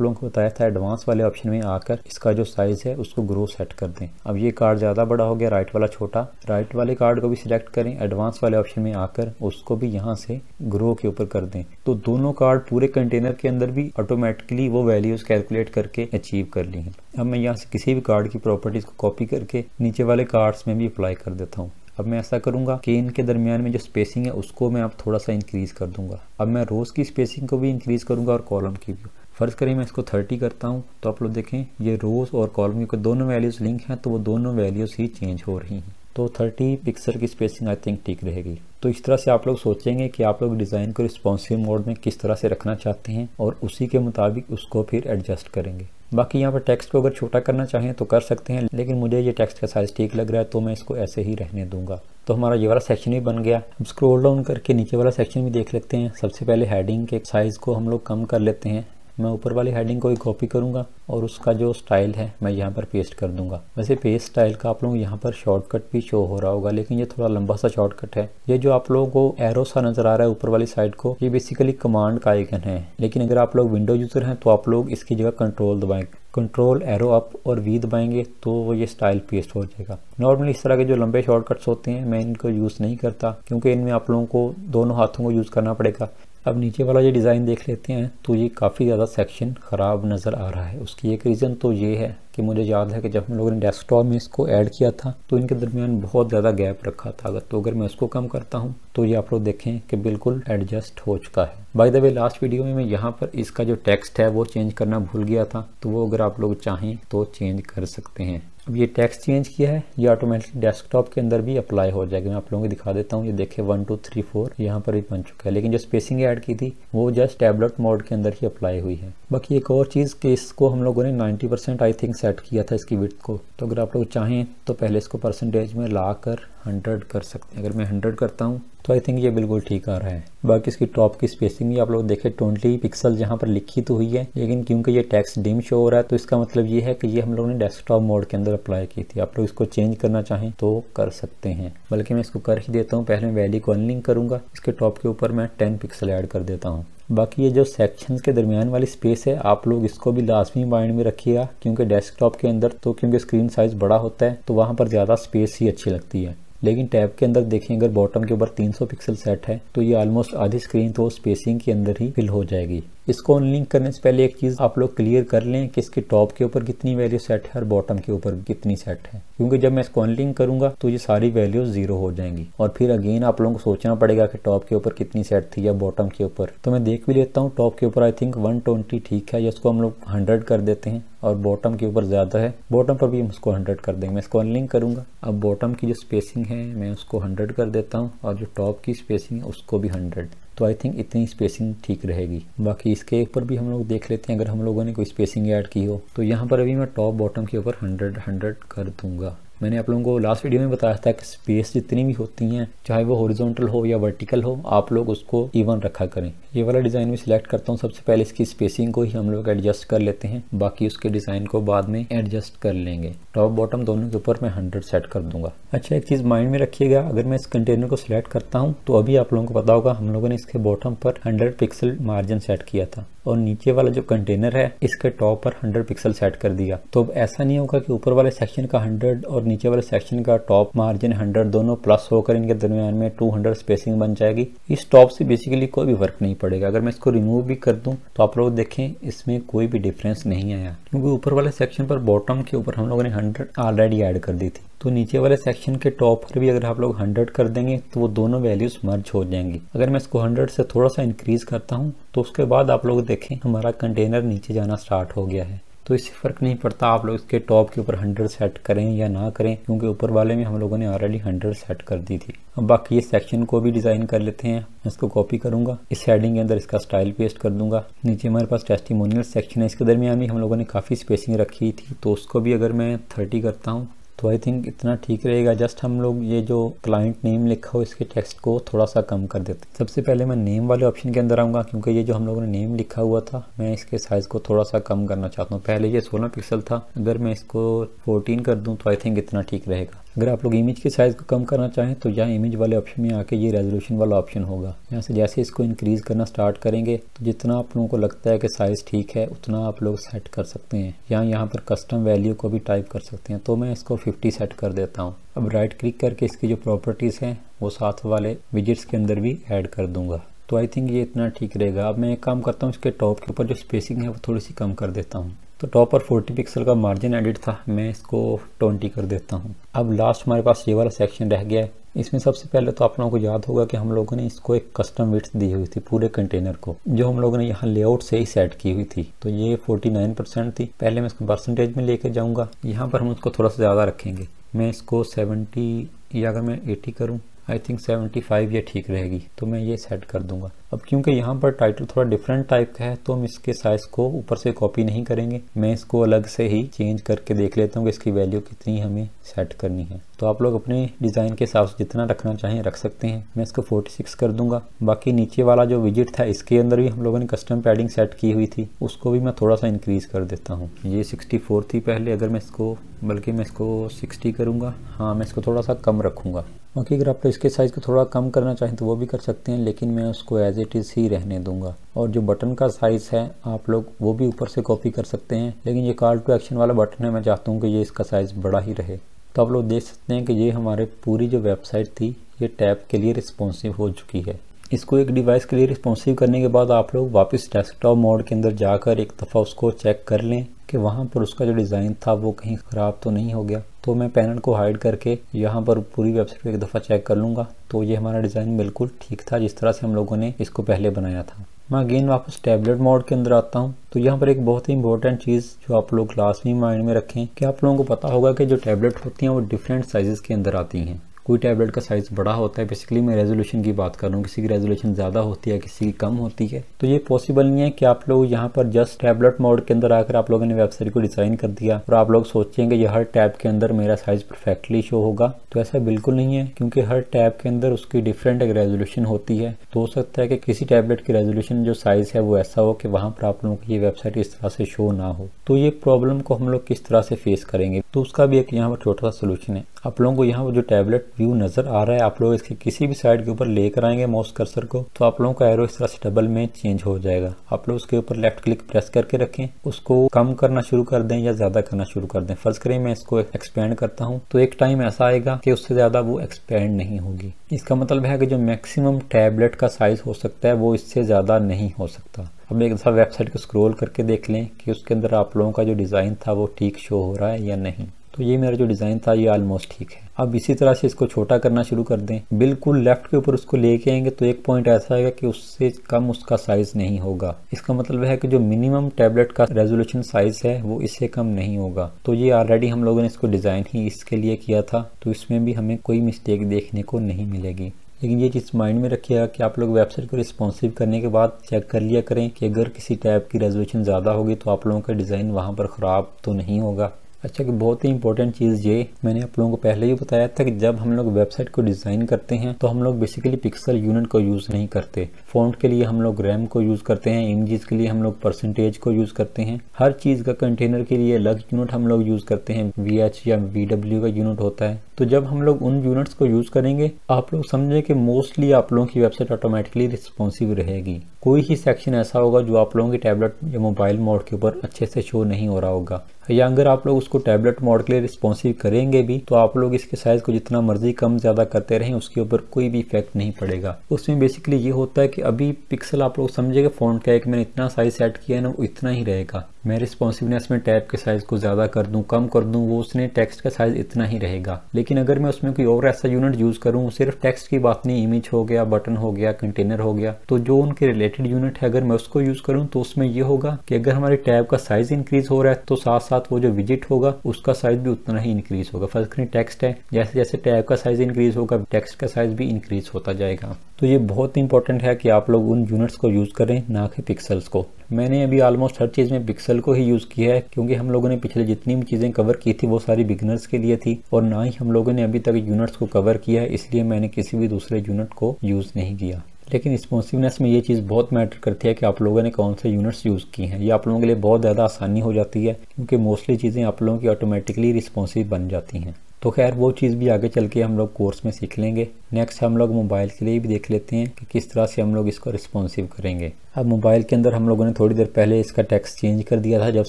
लोगों को बताया था एडवांस वाले ऑप्शन में आकर इसका जो साइज़ है उसको ग्रो सेट कर दें अब ये कार्ड ज़्यादा बड़ा हो गया राइट वाला छोटा राइट वाले कार्ड को भी सिलेक्ट करें एडवांस वाले ऑप्शन में आकर उसको भी यहाँ से ग्रो के ऊपर कर दें तो दोनों कार्ड पूरे कंटेनर के अंदर भी ऑटोमेटिकली वो वैल्यूज़ कैलकुलेट करके अचीव कर ली हैं अब मैं यहाँ से किसी भी कार्ड की प्रॉपर्टीज़ को कॉपी करके नीचे वाले कार्ड्स में भी अप्लाई कर देता हूँ अब मैं ऐसा करूँगा कि इनके दरमियान में जो स्पेसिंग है उसको मैं अब थोड़ा सा इंक्रीज़ कर दूँगा अब मैं रोज़ की स्पेसिंग को भी इंक्रीज़ करूँगा और कॉलम की भी फ़र्ज़ करें मैं इसको थर्टी करता हूँ तो आप लोग देखें ये रोज़ और कॉलम के दोनों वैल्यूज़ लिंक हैं तो वो दोनों वैल्यूज़ ही चेंज हो रही हैं तो 30 पिक्सल की स्पेसिंग आई थिंक ठीक रहेगी तो इस तरह से आप लोग सोचेंगे कि आप लोग डिज़ाइन को रिस्पॉन्सिव मोड में किस तरह से रखना चाहते हैं और उसी के मुताबिक उसको फिर एडजस्ट करेंगे बाकी यहाँ पर टेक्स्ट को अगर छोटा करना चाहें तो कर सकते हैं लेकिन मुझे ये टेक्स्ट का साइज़ ठीक लग रहा है तो मैं इसको ऐसे ही रहने दूंगा तो हमारा ये वाला सेक्शन भी बन गया अब स्क्रोल डाउन करके नीचे वाला सेक्शन भी देख लेते हैं सबसे पहले हेडिंग के साइज़ को हम लोग कम कर लेते हैं मैं ऊपर वाली हेडिंग को ही कॉपी करूंगा और उसका जो स्टाइल है मैं यहाँ पर पेस्ट कर दूंगा वैसे पेस्ट स्टाइल का आप लोग यहाँ पर शॉर्टकट भी शो हो रहा होगा लेकिन ये थोड़ा लंबा सा शॉर्टकट है ये जो आप लोगों को एरो सा नजर आ रहा है ऊपर वाली साइड को ये बेसिकली कमांड का आइकन है लेकिन अगर आप लोग विंडो यूजर हैं तो आप लोग इसकी जगह कंट्रोल दबाएं कंट्रोल एरो अप और वी दबाएंगे तो वो ये स्टाइल पेस्ट हो जाएगा नॉर्मली इस तरह के जो लंबे शॉर्टकट्स होते हैं मैं इनको यूज़ नहीं करता क्योंकि इनमें आप लोगों को दोनों हाथों को यूज़ करना पड़ेगा अब नीचे वाला ये डिज़ाइन देख लेते हैं तो ये काफ़ी ज़्यादा सेक्शन ख़राब नज़र आ रहा है उसकी एक रीज़न तो ये है कि मुझे याद है कि जब हम लोगों ने डेस्कटॉप में इसको ऐड किया था तो इनके दरमियान बहुत ज़्यादा गैप रखा था अगर तो अगर मैं उसको कम करता हूँ तो ये आप लोग देखें कि बिल्कुल एडजस्ट हो चुका है by the way last video में मैं यहाँ पर इसका जो टेक्स्ट है वो चेंज करना भूल गया था तो वो अगर आप लोग चाहें तो चेंज कर सकते हैं अब ये टेक्स्ट चेंज किया है ये ऑटोमेटिकली डेस्कटॉप के अंदर भी अप्लाई हो जाएगा मैं आप लोगों को दिखा देता हूँ ये देखे वन टू थ्री फोर यहाँ पर भी बन चुका है लेकिन जो स्पेसिंग ऐड की थी वो जस्ट टैबलेट मोड के अंदर ही अप्लाई हुई है बाकी एक और चीज़ कि इसको हम लोगों ने 90 परसेंट आई थिंक सेट किया था इसकी विथ को तो अगर आप लोग चाहें तो पहले इसको परसेंटेज में ला कर हंड्रेड कर सकते हैं अगर मैं हंड्रेड करता हूँ तो आई थिंक ये बिल्कुल ठीक आ रहा है बाकी इसकी टॉप की स्पेसिंग भी आप लोग देखें ट्वेंटी पिक्सल यहाँ पर लिखी तो हुई है लेकिन क्योंकि ये टैक्स डिम शो हो रहा है तो इसका मतलब ये है कि ये हम लोगों ने डेस्कटॉप मोड के अंदर अप्लाई की थी आप लोग इसको चेंज करना चाहें तो कर सकते हैं बल्कि मैं इसको कर ही देता हूँ पहले मैं वैली को अनलिंक करूंगा इसके टॉप के ऊपर मैं टेन पिक्सल ऐड कर देता हूँ बाकी ये जो सेक्शंस के दरमियान वाली स्पेस है आप लोग इसको भी लाजमी माइंड में रखिएगा क्योंकि डेस्कटॉप के अंदर तो क्योंकि स्क्रीन साइज़ बड़ा होता है तो वहाँ पर ज़्यादा स्पेस ही अच्छी लगती है लेकिन टैब के अंदर देखें अगर बॉटम के ऊपर 300 पिक्सल सेट है तो ये ऑलमोस्ट आधी स्क्रीन तो स्पेसिंग के अंदर ही फिल हो जाएगी इसको अनलिंक करने से पहले एक चीज़ आप लोग क्लियर कर लें कि इसके टॉप के ऊपर कितनी वैल्यू सेट है और बॉटम के ऊपर कितनी सेट है क्योंकि जब मैं इसको अनलिंक करूंगा तो ये सारी वैल्यूज जीरो हो जाएंगी और फिर अगेन आप लोगों को सोचना पड़ेगा कि टॉप के ऊपर कितनी सेट थी या बॉटम के ऊपर तो मैं देख भी लेता हूँ टॉप के ऊपर आई थिंक वन ट्वेंटी ठीक है या हम लोग हंड्रेड कर देते हैं और बॉटम के ऊपर ज़्यादा है बॉटम पर भी हम उसको हंड्रेड कर देंगे मैं इसको अनलिंक करूँगा अब बॉटम की जो स्पेसिंग है मैं उसको हंड्रेड कर देता हूँ और जो टॉप की स्पेसिंग है उसको भी हंड्रेड तो आई थिंक इतनी स्पेसिंग ठीक रहेगी बाकी इसके ऊपर भी हम लोग देख लेते हैं अगर हम लोगों ने कोई स्पेसिंग ऐड की हो तो यहाँ पर अभी मैं टॉप बॉटम के ऊपर हंड्रेड हंड्रेड कर दूंगा मैंने आप लोगों को लास्ट वीडियो में बताया था कि स्पेस जितनी भी होती हैं चाहे वो हॉरिजॉन्टल हो या वर्टिकल हो आप लोग उसको इवन रखा करें ये वाला डिज़ाइन भी सिलेक्ट करता हूँ सबसे पहले इसकी स्पेसिंग को ही हम लोग एडजस्ट कर लेते हैं बाकी उसके डिज़ाइन को बाद में एडजस्ट कर लेंगे टॉप बॉटम दोनों के ऊपर मैं हंड्रेड सेट कर दूंगा अच्छा एक चीज़ माइंड में रखिएगा अगर मैं इस कंटेनर को सिलेक्ट करता हूँ तो अभी आप लोगों को पता होगा हम लोगों ने इसके बॉटम पर हंड्रेड पिक्सल मार्जिन सेट किया था और नीचे वाला जो कंटेनर है इसके टॉप पर हंड्रेड पिक्सल सेट कर दिया तो अब ऐसा नहीं होगा कि ऊपर वाले सेक्शन का हंड्रेड और नीचे वाले सेक्शन का टॉप मार्जिन हंड्रेड दोनों प्लस होकर इनके दरमियान में टू स्पेसिंग बन जाएगी इस टॉप से बेसिकली कोई भी वर्क नहीं पड़ेगा अगर मैं इसको रिमूव भी कर दूँ तो आप लोग देखें इसमें कोई भी डिफरेंस नहीं आया क्योंकि ऊपर वाले सेक्शन पर बॉटम के ऊपर हम लोगों ने हंड्रेड ऑलरेडी ऐड कर दी थी तो नीचे वाले सेक्शन के टॉप पर भी अगर आप लोग 100 कर देंगे तो वो दोनों वैल्यूज मर्ज हो जाएंगी अगर मैं इसको 100 से थोड़ा सा इंक्रीज करता हूँ तो उसके बाद आप लोग देखें हमारा कंटेनर नीचे जाना स्टार्ट हो गया है तो इससे फ़र्क नहीं पड़ता आप लोग इसके टॉप के ऊपर हंड्रेड सेट करें या ना करें क्योंकि ऊपर वाले में हम लोगों ने ऑलरेडी हंड्रेड सेट कर दी थी अब बाकी ये सेक्शन को भी डिज़ाइन कर लेते हैं मैं इसको कॉपी करूँगा इस हेडिंग के अंदर इसका स्टाइल पेस्ट कर दूंगा नीचे हमारे पास टेस्टिमोनियल सेक्शन है इसके दरमियान भी हम लोगों ने काफ़ी स्पेसिंग रखी थी तो उसको भी अगर मैं थर्टी करता हूँ तो आई थिंक इतना ठीक रहेगा जस्ट हम लोग ये जो क्लाइंट नेम लिखा हो इसके टेक्स्ट को थोड़ा सा कम कर देते हैं सबसे पहले मैं नेम वाले ऑप्शन के अंदर आऊँगा क्योंकि ये जो हम लोगों ने नेम लिखा हुआ था मैं इसके साइज़ को थोड़ा सा कम करना चाहता हूँ पहले ये सोलह पिक्सल था अगर मैं इसको फोर्टीन कर दूँ तो आई थिंक इतना ठीक रहेगा अगर आप लोग इमेज के साइज़ को कम करना चाहें तो यहाँ इमेज वाले ऑप्शन में आके ये रेजोल्यूशन वाला ऑप्शन होगा यहाँ से जैसे इसको इंक्रीज़ करना स्टार्ट करेंगे तो जितना आप लोगों को लगता है कि साइज़ ठीक है उतना आप लोग सेट कर सकते हैं या यहाँ पर कस्टम वैल्यू को भी टाइप कर सकते हैं तो मैं इसको फिफ्टी सेट कर देता हूँ अब राइट क्लिक करके इसकी जो प्रॉपर्टीज़ हैं वो साथ वाले विजिट्स के अंदर भी ऐड कर दूँगा तो आई थिंक ये इतना ठीक रहेगा अब मैं एक काम करता हूँ इसके टॉप के ऊपर जो स्पेसिंग है वो थोड़ी सी कम कर देता हूँ तो टॉप पर 40 पिक्सल का मार्जिन एडिट था मैं इसको 20 कर देता हूँ अब लास्ट हमारे पास ये वाला सेक्शन रह गया है इसमें सबसे पहले तो आप लोगों को याद होगा कि हम लोगों ने इसको एक कस्टम विट्स दी हुई थी पूरे कंटेनर को जो हम लोगों ने यहाँ लेआउट से ही सेट की हुई थी तो ये 49 परसेंट थी पहले मैं इसको परसेंटेज में लेके जाऊँगा यहाँ पर हम उसको थोड़ा सा ज़्यादा रखेंगे मैं इसको सेवेंटी या अगर मैं एटी करूँ आई थिंक सेवेंटी ये ठीक रहेगी तो मैं ये सेट कर दूँगा अब क्योंकि यहाँ पर टाइटल थोड़ा डिफरेंट टाइप का है तो हम इसके साइज को ऊपर से कॉपी नहीं करेंगे मैं इसको अलग से ही चेंज करके देख लेता हूँ कि इसकी वैल्यू कितनी हमें सेट करनी है तो आप लोग अपने डिज़ाइन के हिसाब से जितना रखना चाहें रख सकते हैं मैं इसको फोर्टी सिक्स कर दूंगा बाकी नीचे वाला जो विजिट था इसके अंदर भी हम लोगों ने कस्टम पैडिंग सेट की हुई थी उसको भी मैं थोड़ा सा इंक्रीज़ कर देता हूँ ये फोर थी पहले अगर मैं इसको बल्कि मैं इसको सिक्सटी करूंगा हाँ मैं इसको थोड़ा सा कम रखूंगा बाकी अगर आप लोग इसके साइज़ को थोड़ा कम करना चाहें तो वो भी कर सकते हैं लेकिन मैं उसको एज ए इज़ ही रहने दूंगा और जो बटन का साइज़ है आप लोग वो भी ऊपर से कॉपी कर सकते हैं लेकिन ये कॉल टू एक्शन वाला बटन है मैं चाहता हूँ कि ये इसका साइज़ बड़ा ही रहे तो आप लोग देख सकते हैं कि ये हमारे पूरी जो वेबसाइट थी ये टैब के लिए रिस्पॉन्सिव हो चुकी है इसको एक डिवाइस के लिए रिस्पॉन्सिव करने के बाद आप लोग वापस डेस्कटॉप मोड के अंदर जाकर एक दफ़ा उसको चेक कर लें कि वहाँ पर उसका जो डिज़ाइन था वो कहीं ख़राब तो नहीं हो गया तो मैं पैनल को हाइड करके यहाँ पर पूरी वेबसाइट को एक दफ़ा चेक कर लूँगा तो ये हमारा डिज़ाइन बिल्कुल ठीक था जिस तरह से हम लोगों ने इसको पहले बनाया था मैं अगेन वापस टैबलेट मोड के अंदर आता हूँ तो यहाँ पर एक बहुत ही इंपॉर्टेंट चीज़ जो आप लोग लास्ट में माइंड में रखें कि आप लोगों को पता होगा कि जो टैबलेट होती हैं वो डिफरेंट साइज़ के अंदर आती हैं कोई टैबलेट का साइज़ बड़ा होता है बेसिकली मैं रेजोल्यूशन की बात कर रहा हूँ किसी की रेजोल्यूशन ज़्यादा होती है किसी की कम होती है तो ये पॉसिबल नहीं है कि आप लोग यहाँ पर जस्ट टैबलेट मोड के अंदर आकर आप लोगों ने वेबसाइट को डिज़ाइन कर दिया और आप लोग सोचेंगे ये हर टैब के अंदर मेरा साइज़ परफेक्टली शो होगा तो ऐसा बिल्कुल नहीं है क्योंकि हर टैब के अंदर उसकी डिफरेंट एक रेजोल्यूशन होती है तो हो सकता है कि किसी टैबलेट की रेजोल्यूशन जो साइज़ है वो ऐसा हो कि वहाँ पर आप लोगों की ये वेबसाइट इस तरह से शो ना हो तो ये प्रॉब्लम को हम लोग किस तरह से फेस करेंगे तो उसका भी एक यहाँ पर छोटा सा सोल्यूशन है आप लोगों को यहाँ पर जो टैबलेट व्यू नज़र आ रहा है आप लोग इसके किसी भी साइड के ऊपर लेकर आएंगे माउस कर्सर को तो आप लोगों का एरो इस तरह से डबल में चेंज हो जाएगा आप लोग उसके ऊपर लेफ्ट क्लिक प्रेस करके रखें उसको कम करना शुरू कर दें या ज़्यादा करना शुरू कर दें फर्ज करें मैं इसको एक्सपेंड करता हूँ तो एक टाइम ऐसा आएगा कि उससे ज़्यादा वो एक्सपेंड नहीं होगी इसका मतलब है कि जो मैक्सिमम टैबलेट का साइज़ हो सकता है वो इससे ज़्यादा नहीं हो सकता अब एक दफ़ा वेबसाइट को स्क्रॉल करके देख लें कि उसके अंदर आप लोगों का जो डिज़ाइन था वो ठीक शो हो रहा है या नहीं तो ये मेरा जो डिज़ाइन था ये ऑलमोस्ट ठीक है अब इसी तरह से इसको छोटा करना शुरू कर दें बिल्कुल लेफ्ट के ऊपर उसको लेके आएंगे तो एक पॉइंट ऐसा आएगा कि उससे कम उसका साइज़ नहीं होगा इसका मतलब है कि जो मिनिमम टैबलेट का रेजोल्यूशन साइज़ है वो इससे कम नहीं होगा तो ये ऑलरेडी हम लोगों ने इसको डिज़ाइन ही इसके लिए किया था तो इसमें भी हमें कोई मिस्टेक देखने को नहीं मिलेगी लेकिन ये चीज़ माइंड में रखिएगा कि आप लोग वेबसाइट को रिस्पॉन्सिव करने के बाद चेक कर लिया करें कि अगर किसी टैब की रेजोल्यूशन ज़्यादा होगी तो आप लोगों का डिज़ाइन वहाँ पर ख़राब तो नहीं होगा अच्छा कि बहुत ही इंपॉर्टेंट चीज़ ये मैंने आप लोगों को पहले ही बताया था कि जब हम लोग वेबसाइट को डिज़ाइन करते हैं तो हम लोग बेसिकली पिक्सल यूनिट को यूज़ नहीं करते फ़ॉन्ट के लिए हम लोग रैम को यूज़ करते हैं इमेजेस के लिए हम लोग परसेंटेज को यूज़ करते हैं हर चीज़ का कंटेनर के लिए अलग यूनिट हम लोग यूज़ करते हैं वी या वी का यूनिट होता है तो जब हम लोग उन यूनिट्स को यूज़ करेंगे आप लोग समझें कि मोस्टली आप लोगों की वेबसाइट ऑटोमेटिकली रिस्पॉन्सिव रहेगी कोई ही सेक्शन ऐसा होगा जो आप लोगों के टैबलेट या मोबाइल मोड के ऊपर अच्छे से शो नहीं हो रहा होगा या अगर आप लोग उसको इसको टैबलेट मोड के लिए रिस्पॉन्सिव करेंगे भी तो आप लोग इसके साइज़ को जितना मर्जी कम ज़्यादा करते रहें उसके ऊपर कोई भी इफेक्ट नहीं पड़ेगा उसमें बेसिकली ये होता है कि अभी पिक्सल आप लोग समझेगा फ़ोन का एक मैंने इतना साइज़ सेट किया है ना वो इतना ही रहेगा मैं रिस्पॉन्सिवनेस में टैब के साइज़ को ज़्यादा कर दूं कम कर दूं वो उसने टेक्स्ट का साइज़ इतना ही रहेगा लेकिन अगर मैं उसमें कोई और ऐसा यूनिट यूज़ करूँ सिर्फ टेक्स्ट की बात नहीं इमेज हो गया बटन हो गया कंटेनर हो गया तो जो उनके रिलेटेड यूनिट है अगर मैं उसको यूज़ करूँ तो उसमें ये होगा कि अगर हमारे टैब का साइज़ इंक्रीज़ हो रहा है तो साथ साथ वो जो विजिट होगा होगा उसका साइज भी उतना ही इंक्रीज होगा फर्ज करें टेक्स्ट है जैसे जैसे टैब का साइज इंक्रीज होगा टेक्स्ट का साइज भी इंक्रीज होता जाएगा तो ये बहुत इंपॉर्टेंट है कि आप लोग उन यूनिट्स को यूज़ करें ना कि पिक्सल्स को मैंने अभी ऑलमोस्ट हर चीज़ में पिक्सल को ही यूज़ किया है क्योंकि हम लोगों ने पिछले जितनी भी चीज़ें कवर की थी वो सारी बिगनर्स के लिए थी और ना ही हम लोगों ने अभी तक यूनिट्स को कवर किया है इसलिए मैंने किसी भी दूसरे यूनिट को यूज़ नहीं किया लेकिन रिस्पॉन्सिवनेस में ये चीज़ बहुत मैटर करती है कि आप लोगों ने कौन से यूनिट्स यूज़ किए हैं ये आप लोगों के लिए बहुत ज़्यादा आसानी हो जाती है क्योंकि मोस्टली चीज़ें आप लोगों की ऑटोमेटिकली रिस्पॉन्सिव बन जाती हैं तो खैर वो चीज़ भी आगे चल के हम लोग कोर्स में सीख लेंगे नेक्स्ट हम लोग मोबाइल के लिए भी देख लेते हैं कि किस तरह से हम लोग इसको रिस्पॉन्सिव करेंगे अब मोबाइल के अंदर हम लोगों ने थोड़ी देर पहले इसका टेक्स्ट चेंज कर दिया था जब